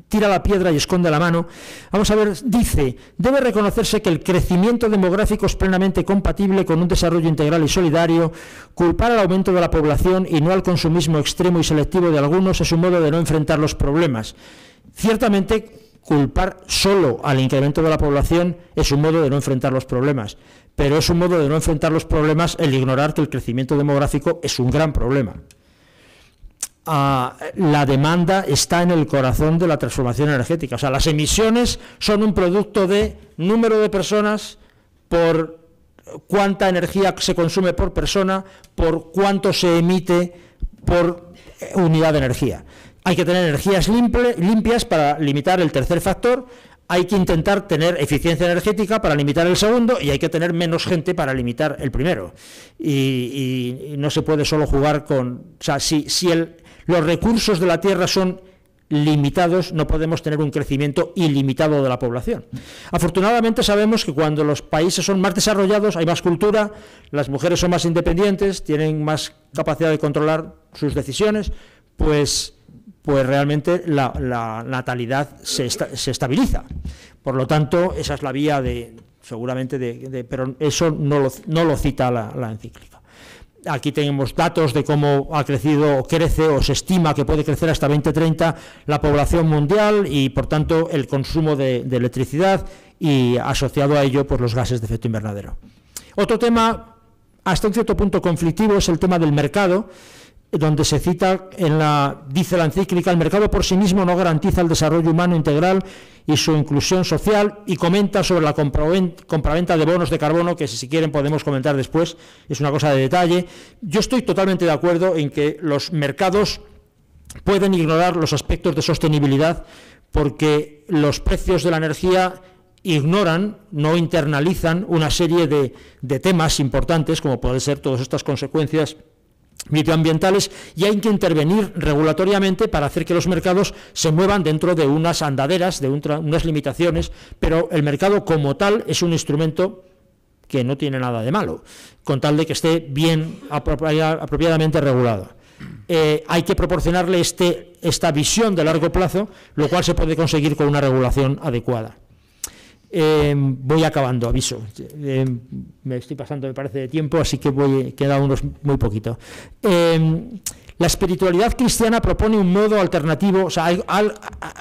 tira la piedra y esconde la mano. Vamos a ver, dice, debe reconocerse que el crecimiento demográfico es plenamente compatible con un desarrollo integral y solidario. Culpar al aumento de la población y no al consumismo extremo y selectivo de algunos es un modo de no enfrentar los problemas. Ciertamente, culpar solo al incremento de la población es un modo de no enfrentar los problemas, pero es un modo de no enfrentar los problemas el ignorar que el crecimiento demográfico es un gran problema la demanda está en el corazón de la transformación energética. O sea, las emisiones son un producto de número de personas por cuánta energía se consume por persona, por cuánto se emite por eh, unidad de energía. Hay que tener energías limpias para limitar el tercer factor, hay que intentar tener eficiencia energética para limitar el segundo y hay que tener menos gente para limitar el primero. Y, y no se puede solo jugar con... O sea, si, si el los recursos de la tierra son limitados, no podemos tener un crecimiento ilimitado de la población. Afortunadamente sabemos que cuando los países son más desarrollados hay más cultura, las mujeres son más independientes, tienen más capacidad de controlar sus decisiones, pues, pues realmente la, natalidad se, estabiliza. Por lo tanto, esa es la vía de, seguramente, de, pero eso no lo, no lo cita la encíclica. Aquí tenemos datos de cómo ha crecido o crece o se estima que puede crecer hasta 2030 la población mundial y, por tanto, el consumo de, electricidad y, asociado a ello, por pues, los gases de efecto invernadero. Otro tema, hasta un cierto punto conflictivo, es el tema del mercado donde se cita en la dice la encíclica el mercado por sí mismo no garantiza el desarrollo humano integral y su inclusión social y comenta sobre la compraventa de bonos de carbono que si quieren podemos comentar después es una cosa de detalle yo estoy totalmente de acuerdo en que los mercados pueden ignorar los aspectos de sostenibilidad porque los precios de la energía ignoran, no internalizan una serie de, de temas importantes como pueden ser todas estas consecuencias medioambientales y hay que intervenir regulatoriamente para hacer que los mercados se muevan dentro de unas andaderas, de unas limitaciones, pero el mercado como tal es un instrumento que no tiene nada de malo, con tal de que esté bien apropiadamente regulado. Eh, hay que proporcionarle este, esta visión de largo plazo, lo cual se puede conseguir con una regulación adecuada. Em, voy acabando, aviso. Em, me estoy pasando, me parece, de tiempo, así que voy, queda unos muy poquito. Em, la espiritualidad cristiana propone un modo alternativo, o sea,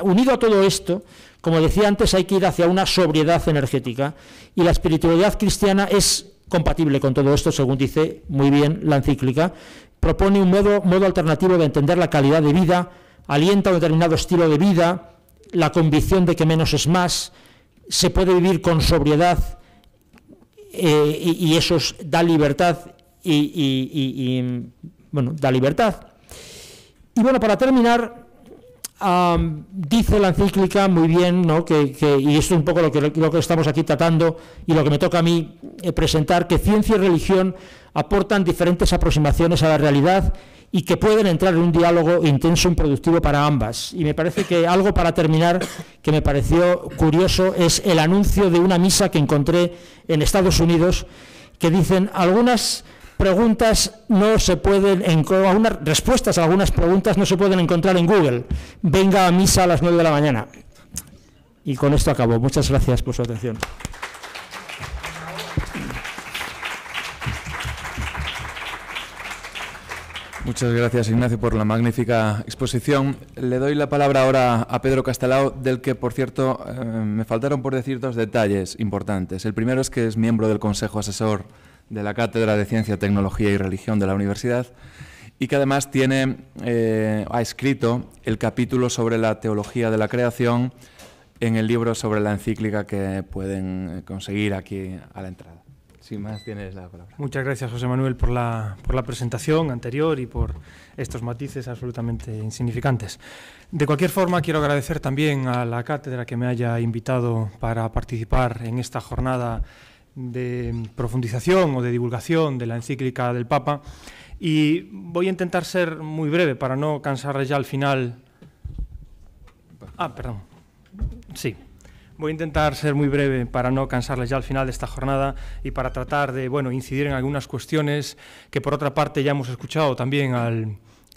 unido a todo esto, como decía antes, hay que ir hacia una sobriedad energética. Y la espiritualidad cristiana es compatible con todo esto, según dice muy bien la encíclica. Propone un modo, modo alternativo de entender la calidad de vida, alienta un determinado estilo de vida, la convicción de que menos es más, se puede vivir con sobriedad eh, y, eso da libertad y, bueno, da libertad. Y bueno, para terminar, dice la encíclica muy bien, ¿no? Que, y esto es un poco lo que, lo que estamos aquí tratando y lo que me toca a mí eh, presentar, que ciencia y religión aportan diferentes aproximaciones a la realidad y que pueden entrar en un diálogo intenso y productivo para ambas. Y me parece que algo para terminar que me pareció curioso es el anuncio de una misa que encontré en Estados Unidos que dicen algunas preguntas no se pueden algunas respuestas a algunas preguntas no se pueden encontrar en Google. Venga a misa a las 9 de la mañana. Y con esto acabo. Muchas gracias por su atención. Muchas gracias, Ignacio, por la magnífica exposición. Le doy la palabra ahora a Pedro Castelao, del que, por cierto, eh, me faltaron por decir dos detalles importantes. El primero es que es miembro del Consejo Asesor de la Cátedra de Ciencia, Tecnología y Religión de la Universidad y que además tiene, eh, ha escrito el capítulo sobre la teología de la creación en el libro sobre la encíclica que pueden eh, conseguir aquí a la entrada. Sin más, tienes la palabra. Muchas gracias, José Manuel, por la, por la presentación anterior y por estos matices absolutamente insignificantes. De cualquier forma, quiero agradecer también a la cátedra que me haya invitado para participar en esta jornada de profundización o de divulgación de la encíclica del Papa. Y voy a intentar ser muy breve para no cansar ya al final. Ah, perdón. Sí. Voy a intentar ser muy breve para no cansarles ya al final de esta jornada y para tratar de bueno, incidir en algunas cuestiones que por otra parte ya hemos escuchado también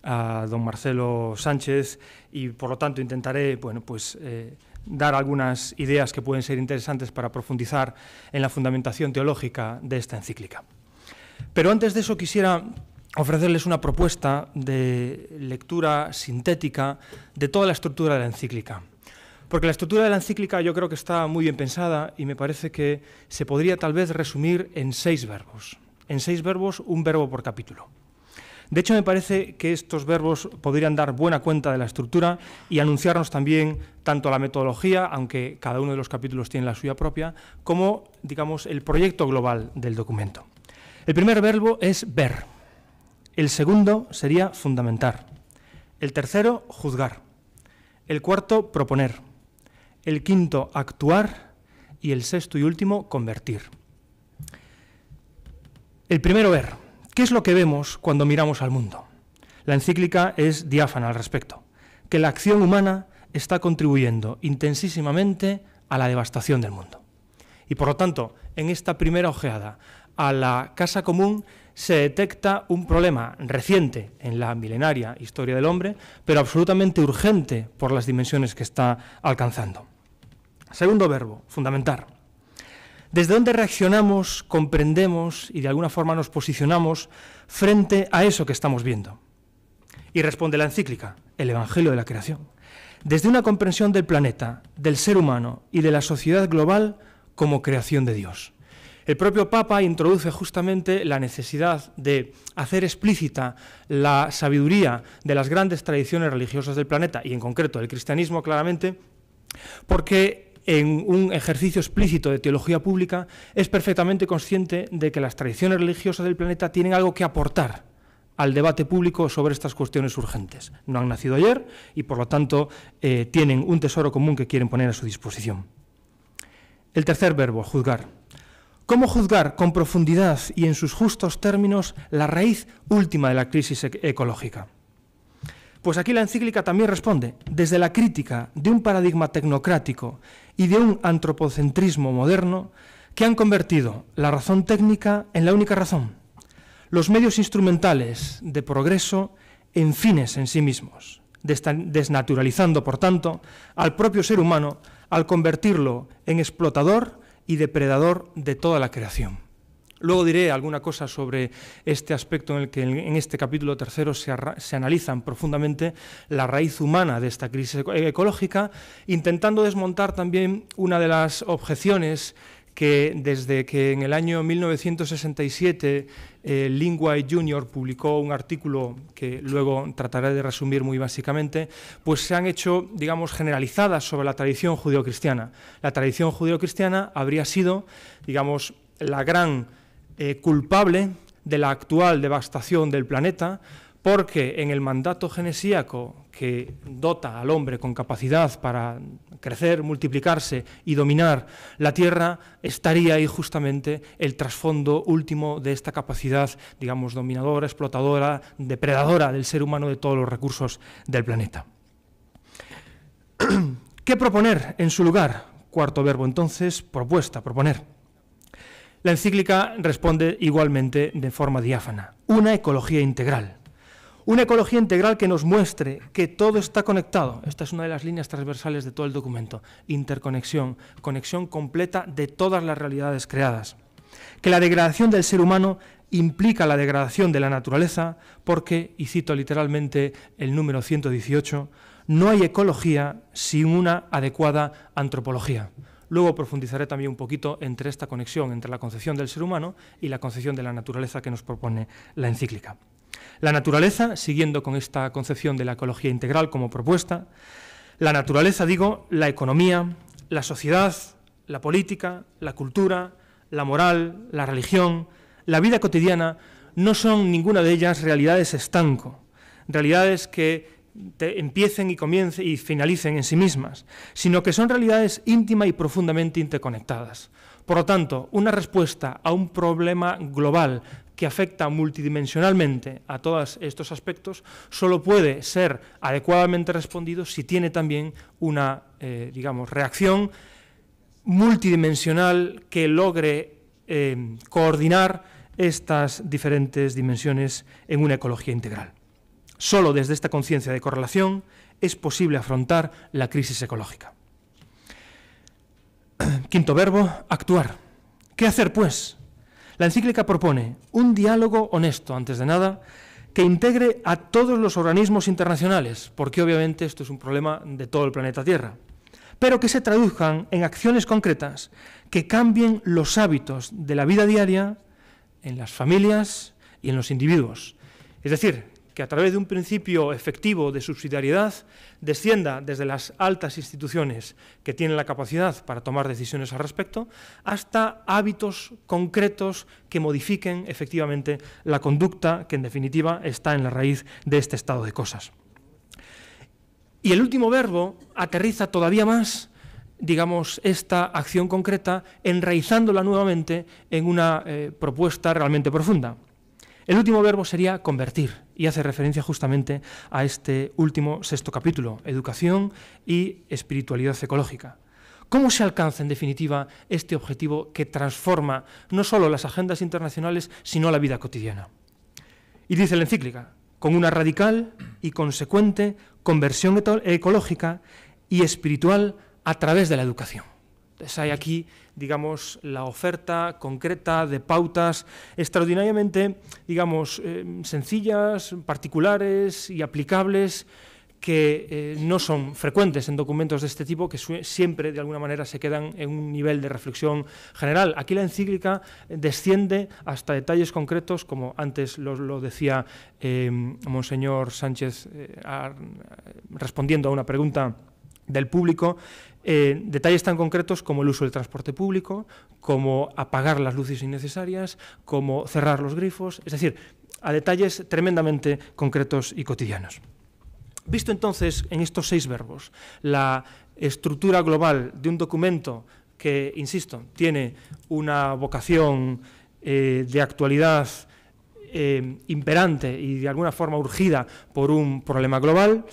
a don Marcelo Sánchez y por lo tanto intentaré bueno, pues, eh, dar algunas ideas que pueden ser interesantes para profundizar en la fundamentación teológica de esta encíclica. Pero antes de eso quisiera ofrecerles una propuesta de lectura sintética de toda la estructura de la encíclica. Porque la estructura de la encíclica yo creo que está muy bien pensada y me parece que se podría tal vez resumir en seis verbos. En seis verbos, un verbo por capítulo. De hecho, me parece que estos verbos podrían dar buena cuenta de la estructura y anunciarnos también tanto la metodología, aunque cada uno de los capítulos tiene la suya propia, como, digamos, el proyecto global del documento. El primer verbo es ver. El segundo sería fundamentar. El tercero, juzgar. El cuarto, proponer el quinto, actuar, y el sexto y último, convertir. El primero, ver. ¿Qué es lo que vemos cuando miramos al mundo? La encíclica es diáfana al respecto, que la acción humana está contribuyendo intensísimamente a la devastación del mundo. Y por lo tanto, en esta primera ojeada a la Casa Común se detecta un problema reciente en la milenaria historia del hombre, pero absolutamente urgente por las dimensiones que está alcanzando. Segundo verbo, fundamental, Desde dónde reaccionamos, comprendemos y de alguna forma nos posicionamos frente a eso que estamos viendo. Y responde la encíclica, el Evangelio de la Creación. Desde una comprensión del planeta, del ser humano y de la sociedad global como creación de Dios. El propio Papa introduce justamente la necesidad de hacer explícita la sabiduría de las grandes tradiciones religiosas del planeta, y en concreto del cristianismo claramente, porque en un ejercicio explícito de teología pública, es perfectamente consciente de que las tradiciones religiosas del planeta tienen algo que aportar al debate público sobre estas cuestiones urgentes. No han nacido ayer y, por lo tanto, eh, tienen un tesoro común que quieren poner a su disposición. El tercer verbo, juzgar. ¿Cómo juzgar con profundidad y en sus justos términos la raíz última de la crisis e-, ecológica? Pues aquí la encíclica también responde, desde la crítica de un paradigma tecnocrático y de un antropocentrismo moderno que han convertido la razón técnica en la única razón, los medios instrumentales de progreso en fines en sí mismos, desnaturalizando, por tanto, al propio ser humano al convertirlo en explotador y depredador de toda la creación. Luego diré alguna cosa sobre este aspecto en el que en este capítulo tercero se, analizan profundamente la raíz humana de esta crisis ecológica, intentando desmontar también una de las objeciones que desde que en el año 1967 eh, lingua y Jr. publicó un artículo que luego trataré de resumir muy básicamente, pues se han hecho, digamos, generalizadas sobre la tradición judeocristiana. La tradición judeocristiana habría sido, digamos, la gran eh, culpable de la actual devastación del planeta, porque en el mandato genesíaco que dota al hombre con capacidad para crecer, multiplicarse y dominar la Tierra, estaría ahí justamente el trasfondo último de esta capacidad, digamos, dominadora, explotadora, depredadora del ser humano de todos los recursos del planeta. [clears throat] ¿Qué proponer en su lugar? Cuarto verbo, entonces, propuesta, proponer. La encíclica responde igualmente de forma diáfana, una ecología integral. Una ecología integral que nos muestre que todo está conectado. Esta es una de las líneas transversales de todo el documento. Interconexión, conexión completa de todas las realidades creadas. Que la degradación del ser humano implica la degradación de la naturaleza porque, y cito literalmente el número 118, no hay ecología sin una adecuada antropología. Luego profundizaré también un poquito entre esta conexión entre la concepción del ser humano y la concepción de la naturaleza que nos propone la encíclica. La naturaleza, siguiendo con esta concepción de la ecología integral como propuesta, la naturaleza, digo, la economía, la sociedad, la política, la cultura, la moral, la religión, la vida cotidiana, no son ninguna de ellas realidades estanco, realidades que empiecen y comiencen y finalicen en sí mismas, sino que son realidades íntima y profundamente interconectadas. Por lo tanto, una respuesta a un problema global que afecta multidimensionalmente a todos estos aspectos solo puede ser adecuadamente respondido si tiene también una, eh, digamos, reacción multidimensional que logre eh, coordinar estas diferentes dimensiones en una ecología integral. Solo desde esta conciencia de correlación es posible afrontar la crisis ecológica. [clears throat] Quinto verbo, actuar. ¿Qué hacer, pues? La encíclica propone un diálogo honesto, antes de nada, que integre a todos los organismos internacionales, porque obviamente esto es un problema de todo el planeta Tierra, pero que se traduzcan en acciones concretas que cambien los hábitos de la vida diaria en las familias y en los individuos. Es decir, que a través de un principio efectivo de subsidiariedad descienda desde las altas instituciones que tienen la capacidad para tomar decisiones al respecto hasta hábitos concretos que modifiquen efectivamente la conducta que en definitiva está en la raíz de este estado de cosas. Y el último verbo aterriza todavía más digamos, esta acción concreta, enraizándola nuevamente en una eh, propuesta realmente profunda. El último verbo sería convertir y hace referencia justamente a este último sexto capítulo, educación y espiritualidad ecológica. ¿Cómo se alcanza, en definitiva, este objetivo que transforma no solo las agendas internacionales, sino la vida cotidiana? Y dice la encíclica, con una radical y consecuente conversión ecológica y espiritual a través de la educación. Entonces hay aquí digamos, la oferta concreta de pautas extraordinariamente, digamos, eh, sencillas, particulares y aplicables que eh, no son frecuentes en documentos de este tipo, que siempre de alguna manera se quedan en un nivel de reflexión general. Aquí la encíclica desciende hasta detalles concretos, como antes lo, decía eh, Monseñor Sánchez respondiendo a una pregunta del público, eh, detalles tan concretos como el uso del transporte público, como apagar las luces innecesarias, como cerrar los grifos, es decir, a detalles tremendamente concretos y cotidianos. Visto entonces en estos seis verbos la estructura global de un documento que, insisto, tiene una vocación eh, de actualidad eh, imperante y de alguna forma urgida por un problema global,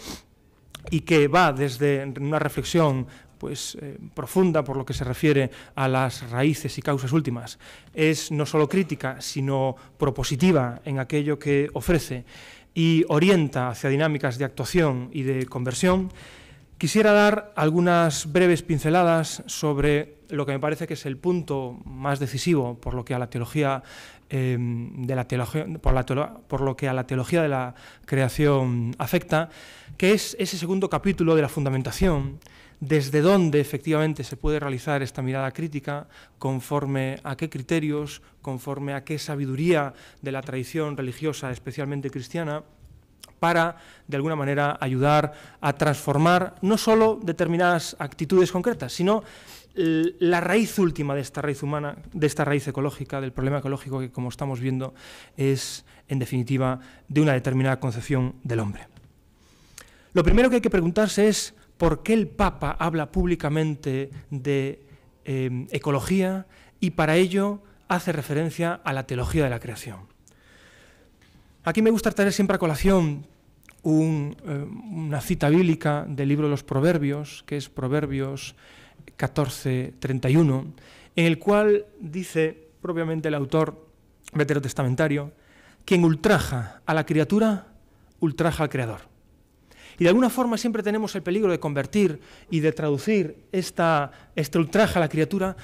y que va desde una reflexión pues, eh, profunda por lo que se refiere a las raíces y causas últimas. Es no solo crítica, sino propositiva en aquello que ofrece y orienta hacia dinámicas de actuación y de conversión Quisiera dar algunas breves pinceladas sobre lo que me parece que es el punto más decisivo por lo que a la teología em, de la lo que a la teología de la creación afecta, que es ese segundo capítulo de la fundamentación, desde dónde efectivamente se puede realizar esta mirada crítica, conforme a qué criterios, conforme a qué sabiduría de la tradición religiosa, especialmente cristiana, para, de alguna manera, ayudar a transformar no solo determinadas actitudes concretas, sino la raíz última de esta raíz humana, de esta raíz ecológica, del problema ecológico que, como estamos viendo, es, en definitiva, de una determinada concepción del hombre. Lo primero que hay que preguntarse es por qué el Papa habla públicamente de em, ecología y para ello hace referencia a la teología de la creación. Aquí me gusta traer siempre a colación eh, una cita bíblica del libro de los Proverbios, que es Proverbios 14, 31, en el cual dice propiamente el autor veterotestamentario, quien ultraja a la criatura, ultraja al Creador. Y de alguna forma siempre tenemos el peligro de convertir y de traducir esta, este ultraje a la criatura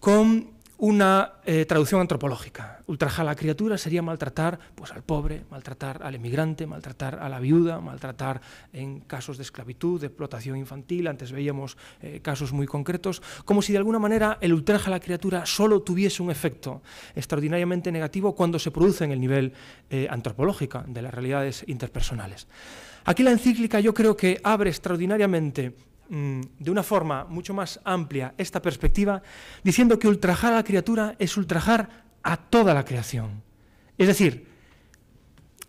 con una eh, traducción antropológica. Ultrajar a la criatura sería maltratar pues, al pobre, maltratar al emigrante, maltratar a la viuda, maltratar en casos de esclavitud, de explotación infantil, antes veíamos eh, casos muy concretos, como si de alguna manera el ultrajar a la criatura solo tuviese un efecto extraordinariamente negativo cuando se produce en el nivel eh, antropológico de las realidades interpersonales. Aquí la encíclica yo creo que abre extraordinariamente Mm, de una forma mucho más amplia esta perspectiva, diciendo que ultrajar a la criatura es ultrajar a toda la creación. Es decir,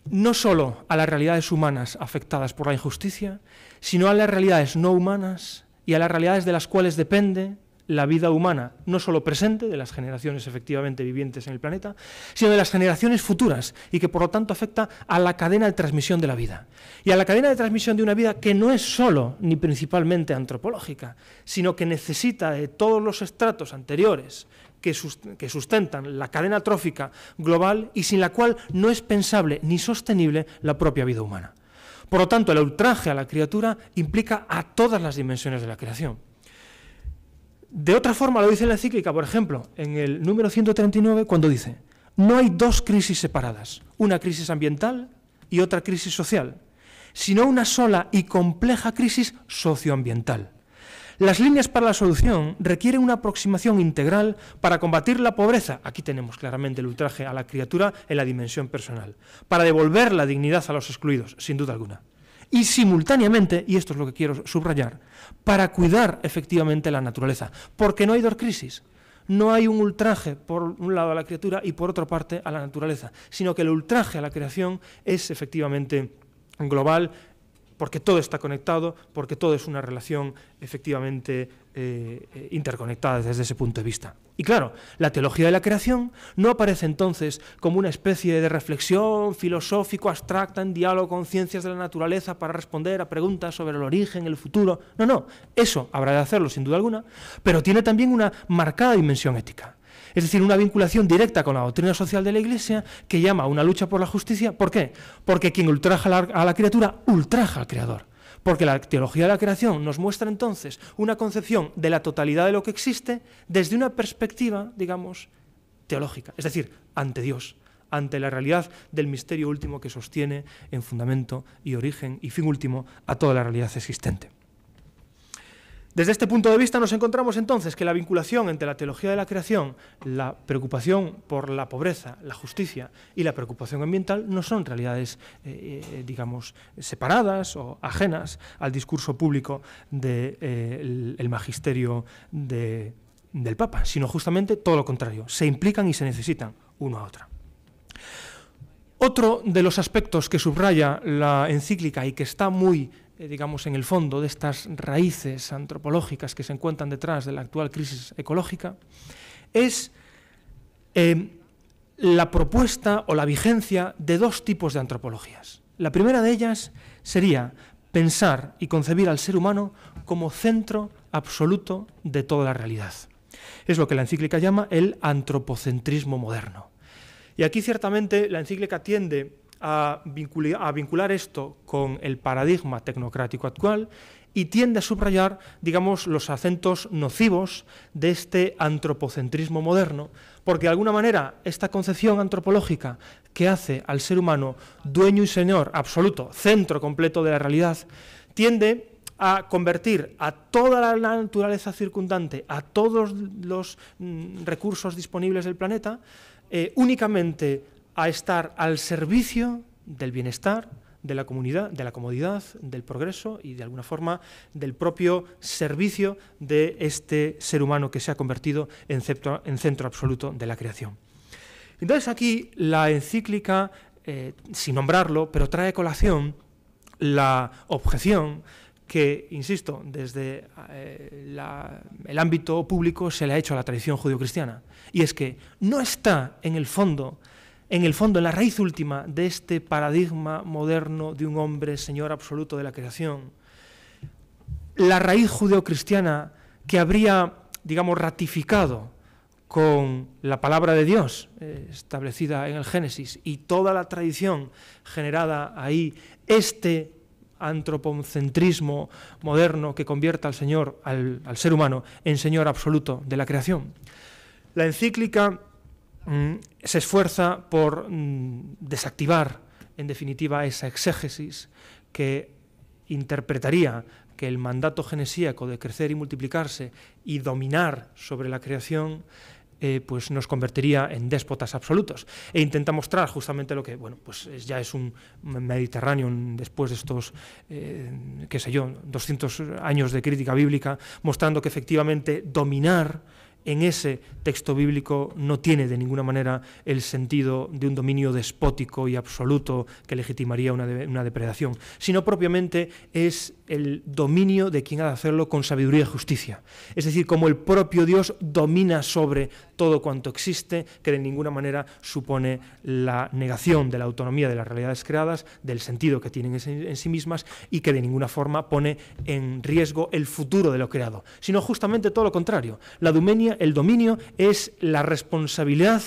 no solo a las realidades humanas afectadas por la injusticia, sino a las realidades no humanas y a las realidades de las cuales depende la vida humana, no solo presente, de las generaciones efectivamente vivientes en el planeta, sino de las generaciones futuras y que por lo tanto afecta a la cadena de transmisión de la vida. Y a la cadena de transmisión de una vida que no es solo ni principalmente antropológica, sino que necesita de todos los estratos anteriores que, sustentan la cadena trófica global y sin la cual no es pensable ni sostenible la propia vida humana. Por lo tanto, el ultraje a la criatura implica a todas las dimensiones de la creación de otra forma lo dice la encíclica, por ejemplo, en el número 139, cuando dice, no hay dos crisis separadas, una crisis ambiental y otra crisis social, sino una sola y compleja crisis socioambiental. Las líneas para la solución requieren una aproximación integral para combatir la pobreza, aquí tenemos claramente el ultraje a la criatura en la dimensión personal, para devolver la dignidad a los excluidos, sin duda alguna. Y simultáneamente, y esto es lo que quiero subrayar, para cuidar efectivamente la naturaleza, porque no hay dos crisis. No hay un ultraje por un lado a la criatura y por otra parte a la naturaleza, sino que el ultraje a la creación es efectivamente global, porque todo está conectado, porque todo es una relación efectivamente eh, eh, interconectadas desde ese punto de vista. Y claro, la teología de la creación no aparece entonces como una especie de reflexión filosófico abstracta en diálogo con ciencias de la naturaleza para responder a preguntas sobre el origen, el futuro. No, no, eso habrá de hacerlo sin duda alguna, pero tiene también una marcada dimensión ética. Es decir, una vinculación directa con la doctrina social de la Iglesia que llama a una lucha por la justicia. ¿Por qué? Porque quien ultraja a la criatura ultraja al Creador. Porque la teología de la creación nos muestra entonces una concepción de la totalidad de lo que existe desde una perspectiva, digamos, teológica, es decir, ante Dios, ante la realidad del misterio último que sostiene en fundamento y origen y fin último a toda la realidad existente. Desde este punto de vista nos encontramos entonces que la vinculación entre la teología de la creación, la preocupación por la pobreza, la justicia y la preocupación ambiental no son realidades, eh, eh, digamos, separadas o ajenas al discurso público del eh, magisterio del Papa, sino justamente todo lo contrario, se implican y se necesitan uno a otra. Otro de los aspectos que subraya la encíclica y que está muy eh, digamos, en el fondo de estas raíces antropológicas que se encuentran detrás de la actual crisis ecológica, es eh, la propuesta o la vigencia de dos tipos de antropologías. La primera de ellas sería pensar y concebir al ser humano como centro absoluto de toda la realidad. Es lo que la encíclica llama el antropocentrismo moderno. Y aquí ciertamente la encíclica tiende a, vincular esto con el paradigma tecnocrático actual y tiende a subrayar, digamos, los acentos nocivos de este antropocentrismo moderno, porque de alguna manera esta concepción antropológica que hace al ser humano dueño y señor absoluto, centro completo de la realidad, tiende a convertir a toda la naturaleza circundante, a todos los mm, recursos disponibles del planeta, eh, únicamente a estar al servicio del bienestar, de la comunidad, de la comodidad, del progreso y de alguna forma del propio servicio de este ser humano que se ha convertido en centro, absoluto de la creación. Entonces aquí la encíclica, eh, sin nombrarlo, pero trae colación la objeción que, insisto, desde eh, el ámbito público se le ha hecho a la tradición judio-cristiana. Y es que no está en el fondo en el fondo, en la raíz última de este paradigma moderno de un hombre señor absoluto de la creación, la raíz judeocristiana que habría, digamos, ratificado con la palabra de Dios eh, establecida en el Génesis y toda la tradición generada ahí, este antropocentrismo moderno que convierta al Señor, al, al ser humano, en Señor absoluto de la creación. La encíclica Mm, se esfuerza por mm, desactivar, en definitiva, esa exégesis que interpretaría que el mandato genesíaco de crecer y multiplicarse y dominar sobre la creación eh, pues nos convertiría en déspotas absolutos. E intenta mostrar justamente lo que, bueno, pues ya es un Mediterráneo después de estos, eh, qué sé yo, 200 años de crítica bíblica, mostrando que efectivamente dominar en ese texto bíblico no tiene de ninguna manera el sentido de un dominio despótico y absoluto que legitimaría una, depredación, sino propiamente es el dominio de quien ha de hacerlo con sabiduría y justicia. Es decir, como el propio Dios domina sobre todo cuanto existe, que de ninguna manera supone la negación de la autonomía de las realidades creadas, del sentido que tienen en sí mismas y que de ninguna forma pone en riesgo el futuro de lo creado, sino justamente todo lo contrario. La el dominio es la responsabilidad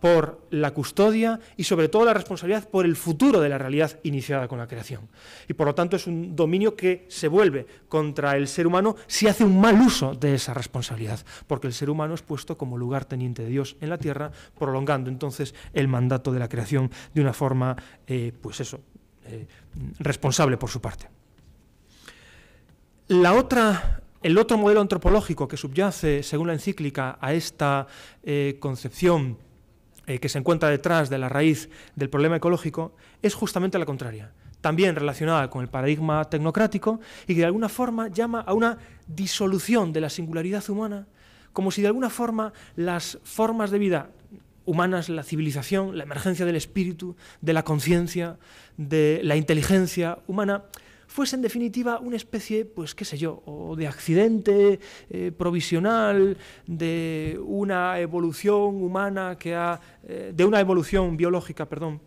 por la custodia y sobre todo la responsabilidad por el futuro de la realidad iniciada con la creación. Y por lo tanto es un dominio que se vuelve contra el ser humano si hace un mal uso de esa responsabilidad, porque el ser humano es puesto como lugar teniente de Dios en la tierra, prolongando entonces el mandato de la creación de una forma, eh, pues eso, eh, responsable por su parte. La otra el otro modelo antropológico que subyace, según la encíclica, a esta eh, concepción eh, que se encuentra detrás de la raíz del problema ecológico es justamente la contraria, también relacionada con el paradigma tecnocrático y que de alguna forma llama a una disolución de la singularidad humana, como si de alguna forma las formas de vida humanas, la civilización, la emergencia del espíritu, de la conciencia, de la inteligencia humana, fuese en definitiva una especie, pues qué sé yo, de accidente eh, provisional de una evolución humana que ha, eh, de una evolución biológica, perdón,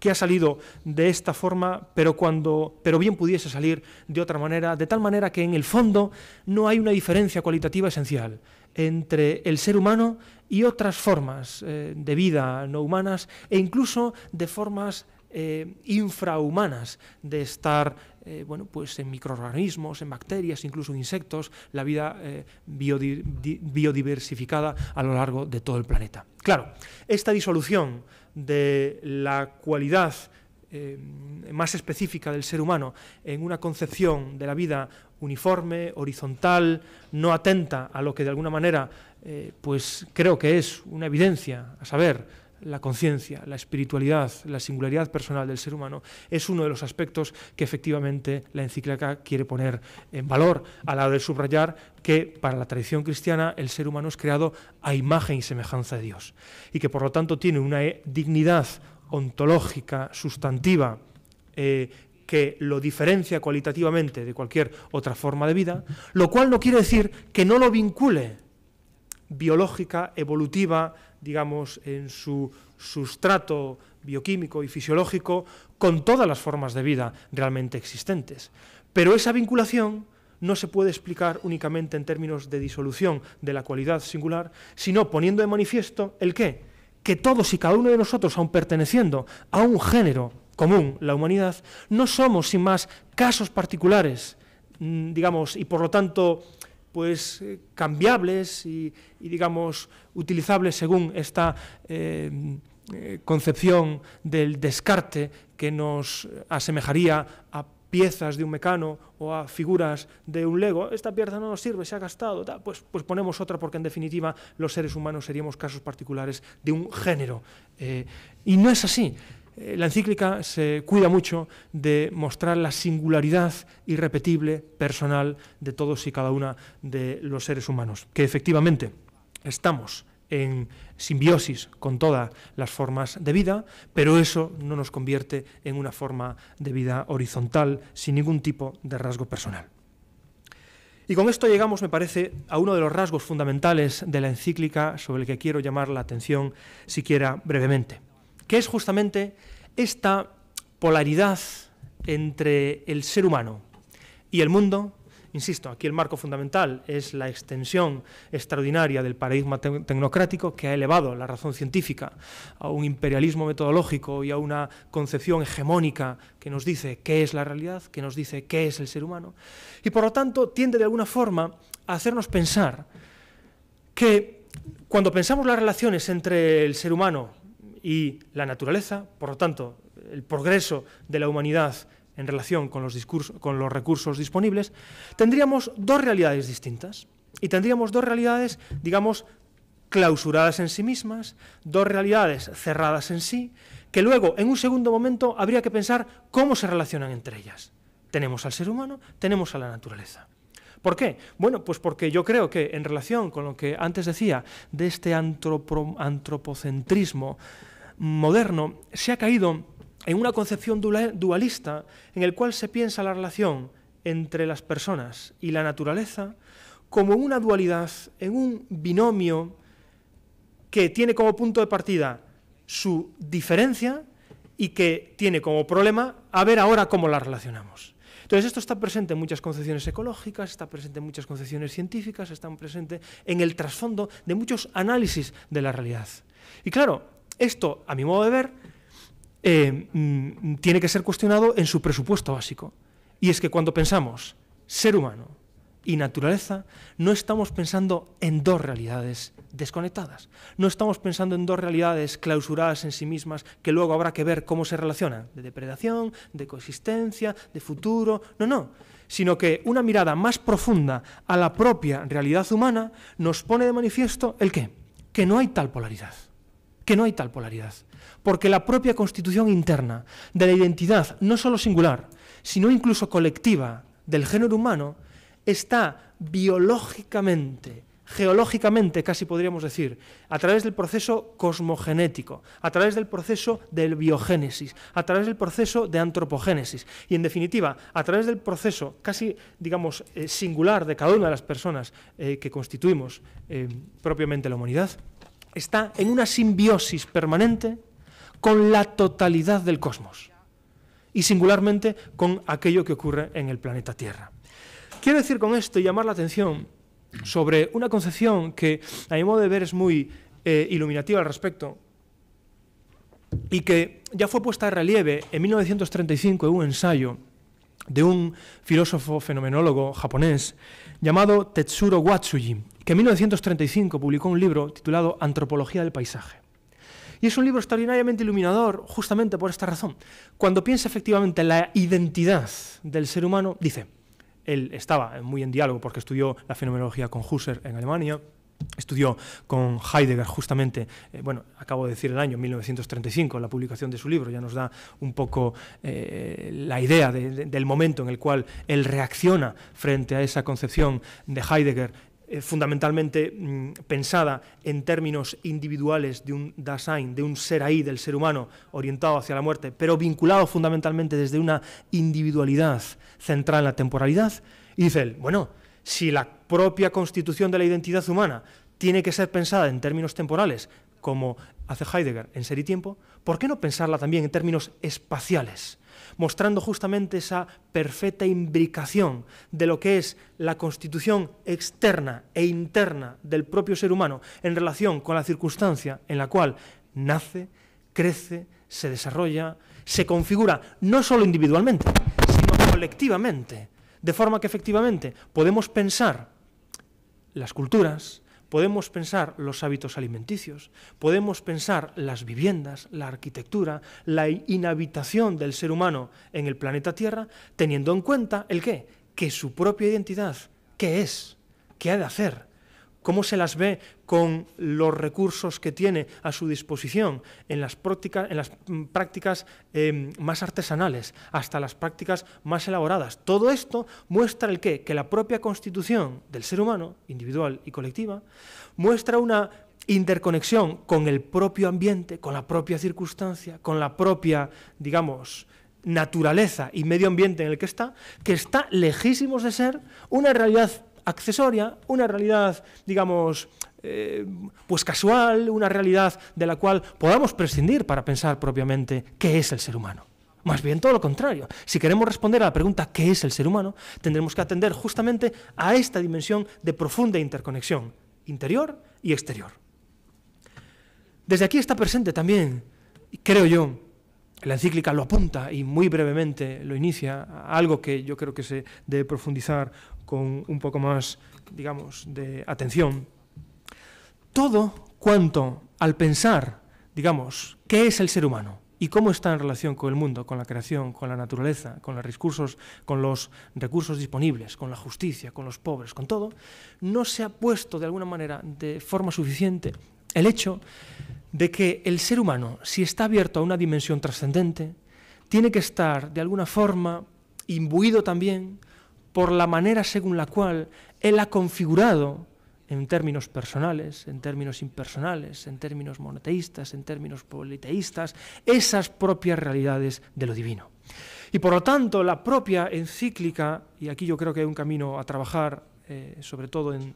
que ha salido de esta forma, pero cuando, pero bien pudiese salir de otra manera, de tal manera que en el fondo no hay una diferencia cualitativa esencial entre el ser humano y otras formas eh, de vida no humanas e incluso de formas eh, infrahumanas de estar eh, bueno, pues en microorganismos, en bacterias, incluso en insectos, la vida eh, biodiversificada a lo largo de todo el planeta. Claro, esta disolución de la cualidad más específica del ser humano en una concepción de la vida uniforme, horizontal, no atenta a lo que de alguna manera, pues creo que es una evidencia, a saber, la conciencia, la espiritualidad, la singularidad personal del ser humano, es uno de los aspectos que efectivamente la encíclica quiere poner en valor, a la de subrayar que para la tradición cristiana el ser humano es creado a imagen y semejanza de Dios, y que por lo tanto tiene una eh, dignidad ontológica, sustantiva, eh, que lo diferencia cualitativamente de cualquier otra forma de vida, lo cual no quiere decir que no lo vincule biológica, evolutiva, digamos, en su sustrato bioquímico y fisiológico con todas las formas de vida realmente existentes. Pero esa vinculación no se puede explicar únicamente en términos de disolución de la cualidad singular, sino poniendo de manifiesto el qué, que todos y cada uno de nosotros, aun perteneciendo a un género común, la humanidad, no somos sin más casos particulares, mm, digamos, y por lo tanto pues eh, cambiables y, digamos utilizables según esta eh, eh, concepción del descarte que nos asemejaría a piezas de un mecano o a figuras de un Lego, esta pieza no nos sirve, se ha gastado, pues, pues ponemos otra porque en definitiva los seres humanos seríamos casos particulares de un género. y no es así, eh, la encíclica se cuida mucho de mostrar la singularidad irrepetible, personal, de todos y cada uno de los seres humanos, que efectivamente estamos en simbiosis con todas las formas de vida, pero eso no nos convierte en una forma de vida horizontal sin ningún tipo de rasgo personal. Y con esto llegamos, me parece, a uno de los rasgos fundamentales de la encíclica sobre el que quiero llamar la atención siquiera brevemente que es justamente esta polaridad entre el ser humano y el mundo. Insisto, aquí el marco fundamental es la extensión extraordinaria del paradigma tecnocrático que ha elevado la razón científica a un imperialismo metodológico y a una concepción hegemónica que nos dice qué es la realidad, que nos dice qué es el ser humano. Y por lo tanto tiende de alguna forma a hacernos pensar que cuando pensamos las relaciones entre el ser humano y la naturaleza, por lo tanto, el progreso de la humanidad en relación con los, recursos disponibles, tendríamos dos realidades distintas. Y tendríamos dos realidades, digamos, clausuradas en sí mismas, dos realidades cerradas en sí, que luego, en un segundo momento, habría que pensar cómo se relacionan entre ellas. Tenemos al ser humano, tenemos a la naturaleza. ¿Por qué? Bueno, pues porque yo creo que en relación con lo que antes decía de este antropocentrismo moderno, se ha caído en una concepción dualista en el cual se piensa la relación entre las personas y la naturaleza como una dualidad, en un binomio que tiene como punto de partida su diferencia y que tiene como problema a ver ahora cómo la relacionamos. Entonces esto está presente en muchas concepciones ecológicas, está presente en muchas concepciones científicas, está presente en el trasfondo de muchos análisis de la realidad. Y claro, esto, a mi modo de ver, eh, mm, tiene que ser cuestionado en su presupuesto básico. Y es que cuando pensamos ser humano y naturaleza, no estamos pensando en dos realidades desconectadas. No estamos pensando en dos realidades clausuradas en sí mismas que luego habrá que ver cómo se relacionan, de depredación, de coexistencia, de futuro, no, no, sino que una mirada más profunda a la propia realidad humana nos pone de manifiesto el qué, que no hay tal polaridad, que no hay tal polaridad, porque la propia constitución interna de la identidad, no solo singular, sino incluso colectiva del género humano, está biológicamente geológicamente, casi podríamos decir, a través del proceso cosmogenético, a través del proceso del biogénesis, a través del proceso de antropogénesis y, en definitiva, a través del proceso casi, digamos, eh, singular de cada una de las personas eh, que constituimos eh, propiamente la humanidad, está en una simbiosis permanente con la totalidad del cosmos y singularmente con aquello que ocurre en el planeta Tierra. Quiero decir con esto y llamar la atención sobre una concepción que, a mi modo de ver, es muy eh, iluminativa al respecto y que ya fue puesta en relieve en 1935 en un ensayo de un filósofo fenomenólogo japonés llamado Tetsuro Watsuji, que en 1935 publicó un libro titulado Antropología del Paisaje. Y es un libro extraordinariamente iluminador justamente por esta razón. Cuando piensa efectivamente en la identidad del ser humano, dice, él estaba muy en diálogo porque estudió la fenomenología con Husserl en Alemania estudió con Heidegger justamente, eh, bueno, acabo de decir el año 1935, la publicación de su libro ya nos da un poco eh, la idea del momento en el cual él reacciona frente a esa concepción de Heidegger eh, fundamentalmente mm, pensada en términos individuales de un Dasein, de un ser ahí, del ser humano, orientado hacia la muerte, pero vinculado fundamentalmente desde una individualidad central en la temporalidad. Y dice él, bueno, si la propia constitución de la identidad humana tiene que ser pensada en términos temporales, como hace Heidegger en Ser y Tiempo, ¿por qué no pensarla también en términos espaciales? mostrando justamente esa perfecta imbricación de lo que es la constitución externa e interna del propio ser humano en relación con la circunstancia en la cual nace, crece, se desarrolla, se configura, no solo individualmente, sino colectivamente, de forma que efectivamente podemos pensar las culturas, Podemos pensar los hábitos alimenticios, podemos pensar las viviendas, la arquitectura, la inhabitación del ser humano en el planeta Tierra, teniendo en cuenta el qué, que su propia identidad, qué es, qué ha de hacer, cómo se las ve con los recursos que tiene a su disposición en las, en las mm, prácticas em, más artesanales hasta las prácticas más elaboradas. Todo esto muestra el qué? Que la propia constitución del ser humano, individual y colectiva, muestra una interconexión con el propio ambiente, con la propia circunstancia, con la propia, digamos, naturaleza y medio ambiente en el que está, que está lejísimos de ser una realidad accesoria, una realidad, digamos, eh, pues casual, una realidad de la cual podamos prescindir para pensar propiamente qué es el ser humano. Más bien todo lo contrario. Si queremos responder a la pregunta ¿qué es el ser humano? tendremos que atender justamente a esta dimensión de profunda interconexión interior y exterior. Desde aquí está presente también, creo yo, la encíclica lo apunta y muy brevemente lo inicia, algo que yo creo que se debe profundizar con un poco más, digamos, de atención. Todo cuanto al pensar, digamos, qué es el ser humano y cómo está en relación con el mundo, con la creación, con la naturaleza, con los recursos, con los recursos disponibles, con la justicia, con los pobres, con todo, no se ha puesto de alguna manera de forma suficiente el hecho de que el ser humano, si está abierto a una dimensión trascendente, tiene que estar de alguna forma imbuido también por la manera según la cual él ha configurado en términos personales, en términos impersonales, en términos monoteístas, en términos politeístas, esas propias realidades de lo divino. Y por lo tanto, la propia encíclica, y aquí yo creo que hay un camino a trabajar eh, sobre todo en,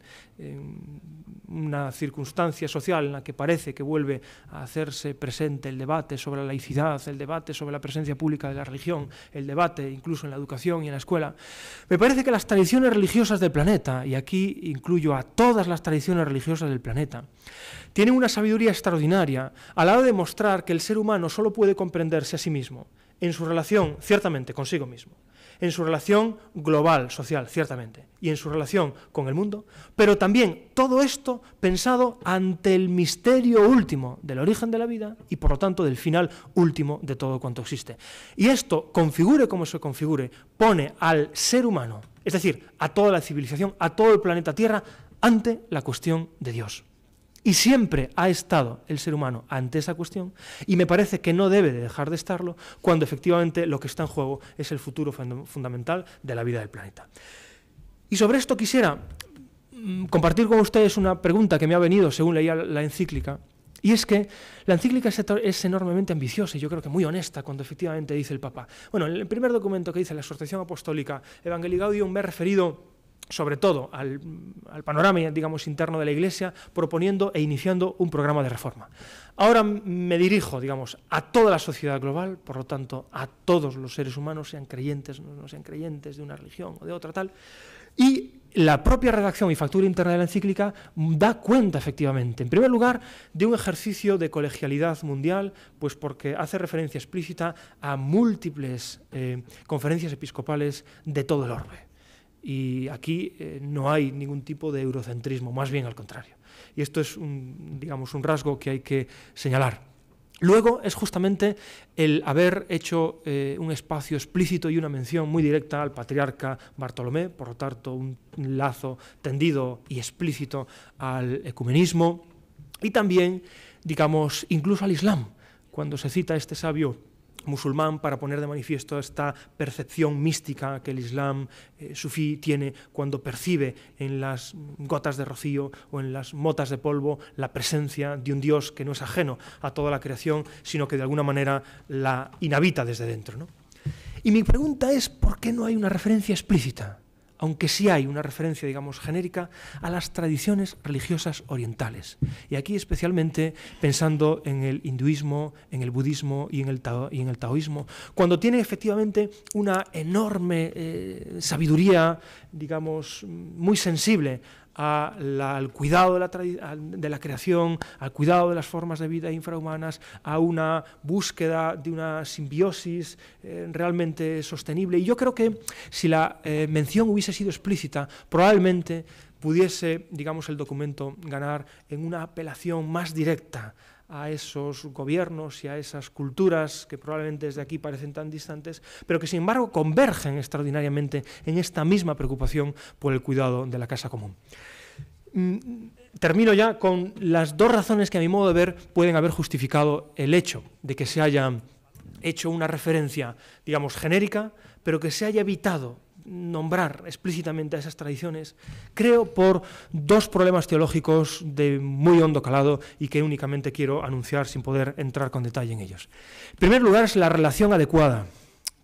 una circunstancia social en la que parece que vuelve a hacerse presente el debate sobre la laicidad, el debate sobre la presencia pública de la religión, el debate incluso en la educación y en la escuela, me parece que las tradiciones religiosas del planeta, y aquí incluyo a todas las tradiciones religiosas del planeta, tienen una sabiduría extraordinaria a la hora de mostrar que el ser humano solo puede comprenderse a sí mismo en su relación, ciertamente, consigo mismo en su relación global, social, ciertamente, y en su relación con el mundo, pero también todo esto pensado ante el misterio último del origen de la vida y por lo tanto del final último de todo cuanto existe. Y esto, configure como se configure, pone al ser humano, es decir, a toda la civilización, a todo el planeta Tierra, ante la cuestión de Dios. Y siempre ha estado el ser humano ante esa cuestión y me parece que no debe de dejar de estarlo cuando efectivamente lo que está en juego es el futuro fundamental de la vida del planeta. Y sobre esto quisiera mm, compartir con ustedes una pregunta que me ha venido según leía la encíclica. Y es que la encíclica es, enormemente ambiciosa y yo creo que muy honesta cuando efectivamente dice el Papa. Bueno, en el primer documento que dice la exhortación apostólica Evangelii Gaudium me he referido sobre todo al, panorama, digamos, interno de la Iglesia, proponiendo e iniciando un programa de reforma. Ahora me dirijo, digamos, a toda la sociedad global, por lo tanto, a todos los seres humanos, sean creyentes, no sean creyentes de una religión o de otra tal, y la propia redacción y factura interna de la encíclica da cuenta efectivamente, en primer lugar, de un ejercicio de colegialidad mundial, pues porque hace referencia explícita a múltiples eh, conferencias episcopales de todo el orbe. Y aquí eh, no hay ningún tipo de eurocentrismo, más bien al contrario. Y esto es un, digamos, un rasgo que hay que señalar. Luego es justamente el haber hecho eh, un espacio explícito y una mención muy directa al patriarca Bartolomé, por lo tanto un lazo tendido y explícito al ecumenismo y también, digamos, incluso al Islam, cuando se cita a este sabio musulmán para poner de manifiesto esta percepción mística que el Islam eh, sufí tiene cuando percibe en las gotas de rocío o en las motas de polvo la presencia de un Dios que no es ajeno a toda la creación, sino que de alguna manera la inhabita desde dentro. Y mi pregunta es, ¿por qué no hay una referencia explícita aunque sí hay una referencia, digamos, genérica a las tradiciones religiosas orientales. Y aquí especialmente pensando en el hinduismo, en el budismo y en el, y en el taoísmo, cuando tiene efectivamente una enorme eh, sabiduría, digamos, muy sensible al cuidado de la, de la, creación, al cuidado de las formas de vida infrahumanas, a una búsqueda de una simbiosis eh, realmente sostenible. Y yo creo que si la eh, mención hubiese sido explícita, probablemente pudiese, digamos, el documento ganar en una apelación más directa a esos gobiernos y a esas culturas que probablemente desde aquí parecen tan distantes, pero que sin embargo convergen extraordinariamente en esta misma preocupación por el cuidado de la casa común. Mm, termino ya con las dos razones que a mi modo de ver pueden haber justificado el hecho de que se haya hecho una referencia, digamos, genérica, pero que se haya evitado nombrar explícitamente a esas tradiciones, creo por dos problemas teológicos de muy hondo calado y que únicamente quiero anunciar sin poder entrar con detalle en ellos. En primer lugar es la relación adecuada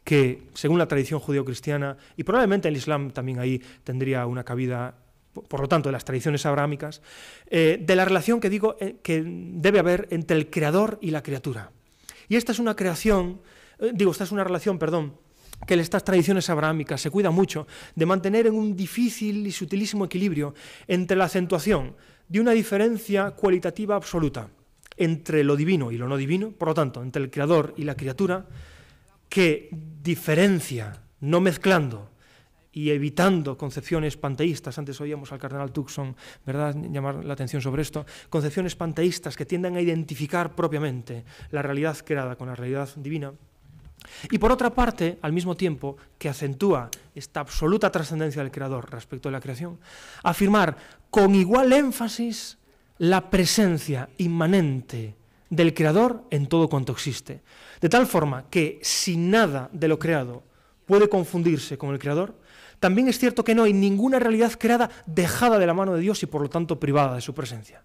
que, según la tradición judeocristiana, y probablemente el Islam también ahí tendría una cabida por lo tanto, de las tradiciones abrahámicas, eh, de la relación que digo eh, que debe haber entre el creador y la criatura. Y esta es una creación, eh, digo, esta es una relación, perdón, que en estas tradiciones abrahámicas se cuida mucho de mantener en un difícil y sutilísimo equilibrio entre la acentuación de una diferencia cualitativa absoluta entre lo divino y lo no divino, por lo tanto, entre el creador y la criatura, que diferencia, no mezclando, y evitando concepciones panteístas, antes oíamos al cardenal Tucson ¿verdad? llamar la atención sobre esto, concepciones panteístas que tienden a identificar propiamente la realidad creada con la realidad divina, y por otra parte, al mismo tiempo que acentúa esta absoluta trascendencia del creador respecto a la creación, afirmar con igual énfasis la presencia inmanente del creador en todo cuanto existe. De tal forma que si nada de lo creado puede confundirse con el creador, también es cierto que no hay ninguna realidad creada dejada de la mano de Dios y por lo tanto privada de su presencia.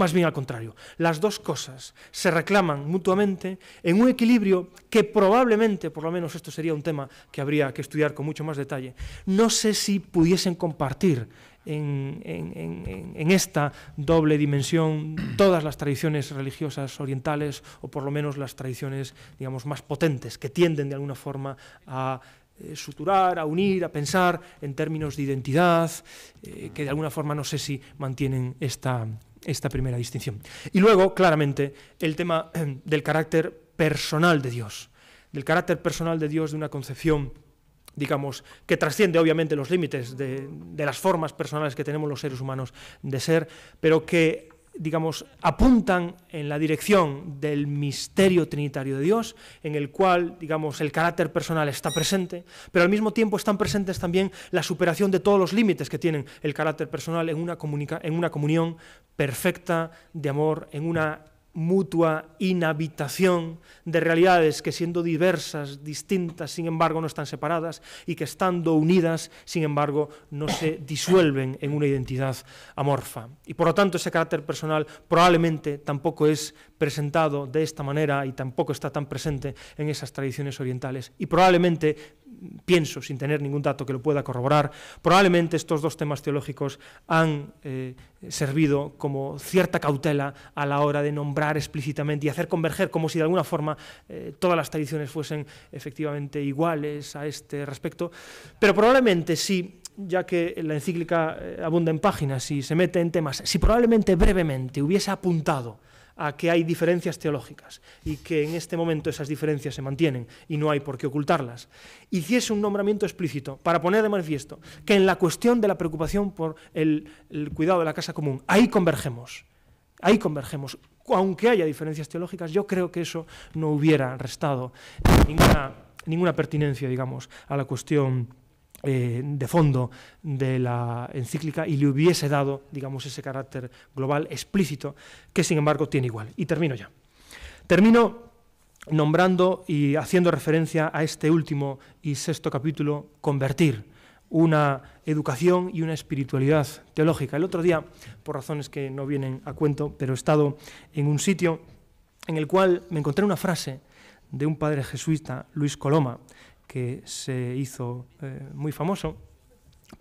Más bien al contrario, las dos cosas se reclaman mutuamente en un equilibrio que probablemente, por lo menos esto sería un tema que habría que estudiar con mucho más detalle, no sé si pudiesen compartir en, esta doble dimensión todas las tradiciones religiosas orientales o por lo menos las tradiciones digamos más potentes que tienden de alguna forma a eh, suturar, a unir, a pensar en términos de identidad, eh, que de alguna forma no sé si mantienen esta, esta primera distinción. Y luego, claramente, el tema em, del carácter personal de Dios, del carácter personal de Dios de una concepción digamos, que trasciende obviamente los límites de, de, las formas personales que tenemos los seres humanos de ser, pero que digamos, apuntan en la dirección del misterio trinitario de Dios, en el cual, digamos, el carácter personal está presente, pero al mismo tiempo están presentes también la superación de todos los límites que tienen el carácter personal en una, en una comunión perfecta de amor, en una mutua inhabitación de realidades que siendo diversas, distintas, sin embargo no están separadas y que estando unidas, sin embargo, no se [coughs] disuelven en una identidad amorfa. Y por lo tanto ese carácter personal probablemente tampoco es presentado de esta manera y tampoco está tan presente en esas tradiciones orientales. Y probablemente, pienso, sin tener ningún dato que lo pueda corroborar, probablemente estos dos temas teológicos han eh, servido como cierta cautela a la hora de nombrar explícitamente y hacer converger, como si de alguna forma eh, todas las tradiciones fuesen efectivamente iguales a este respecto. Pero probablemente sí ya que la encíclica eh, abunda en páginas y se mete en temas, si probablemente brevemente hubiese apuntado a que hay diferencias teológicas y que en este momento esas diferencias se mantienen y no hay por qué ocultarlas, hiciese un nombramiento explícito para poner de manifiesto que en la cuestión de la preocupación por el, cuidado de la casa común, ahí convergemos, ahí convergemos. Aunque haya diferencias teológicas, yo creo que eso no hubiera restado ninguna, ninguna pertinencia, digamos, a la cuestión eh, de fondo de la encíclica y le hubiese dado, digamos, ese carácter global explícito que sin embargo tiene igual. Y termino ya. Termino nombrando y haciendo referencia a este último y sexto capítulo, convertir una educación y una espiritualidad teológica. El otro día, por razones que no vienen a cuento, pero he estado en un sitio en el cual me encontré una frase de un padre jesuita, Luis Coloma, que se hizo eh, muy famoso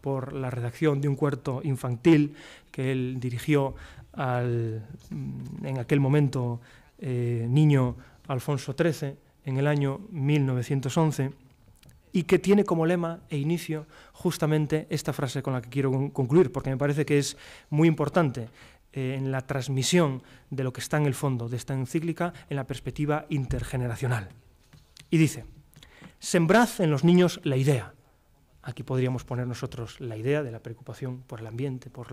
por la redacción de un cuarto infantil que él dirigió al, mm, en aquel momento, eh, niño Alfonso XIII, en el año 1911, y que tiene como lema e inicio justamente esta frase con la que quiero concluir, porque me parece que es muy importante eh, en la transmisión de lo que está en el fondo de esta encíclica en la perspectiva intergeneracional. Y dice, Sembrad en los niños la idea. Aquí podríamos poner nosotros la idea de la preocupación por el ambiente, por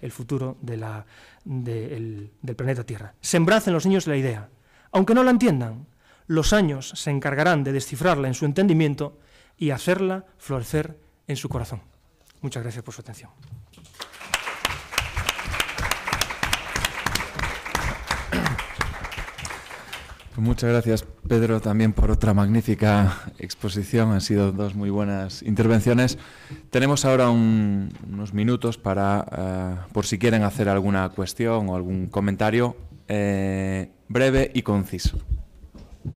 el futuro del planeta Tierra. Sembrad en los niños la idea. Aunque no la entiendan, los años se encargarán de descifrarla en su entendimiento y hacerla florecer en su corazón. Muchas gracias por su atención. Pues muchas gracias, Pedro, también por otra magnífica exposición. Han sido dos muy buenas intervenciones. Tenemos ahora unos minutos para, eh, por si quieren hacer alguna cuestión o algún comentario eh, breve y conciso.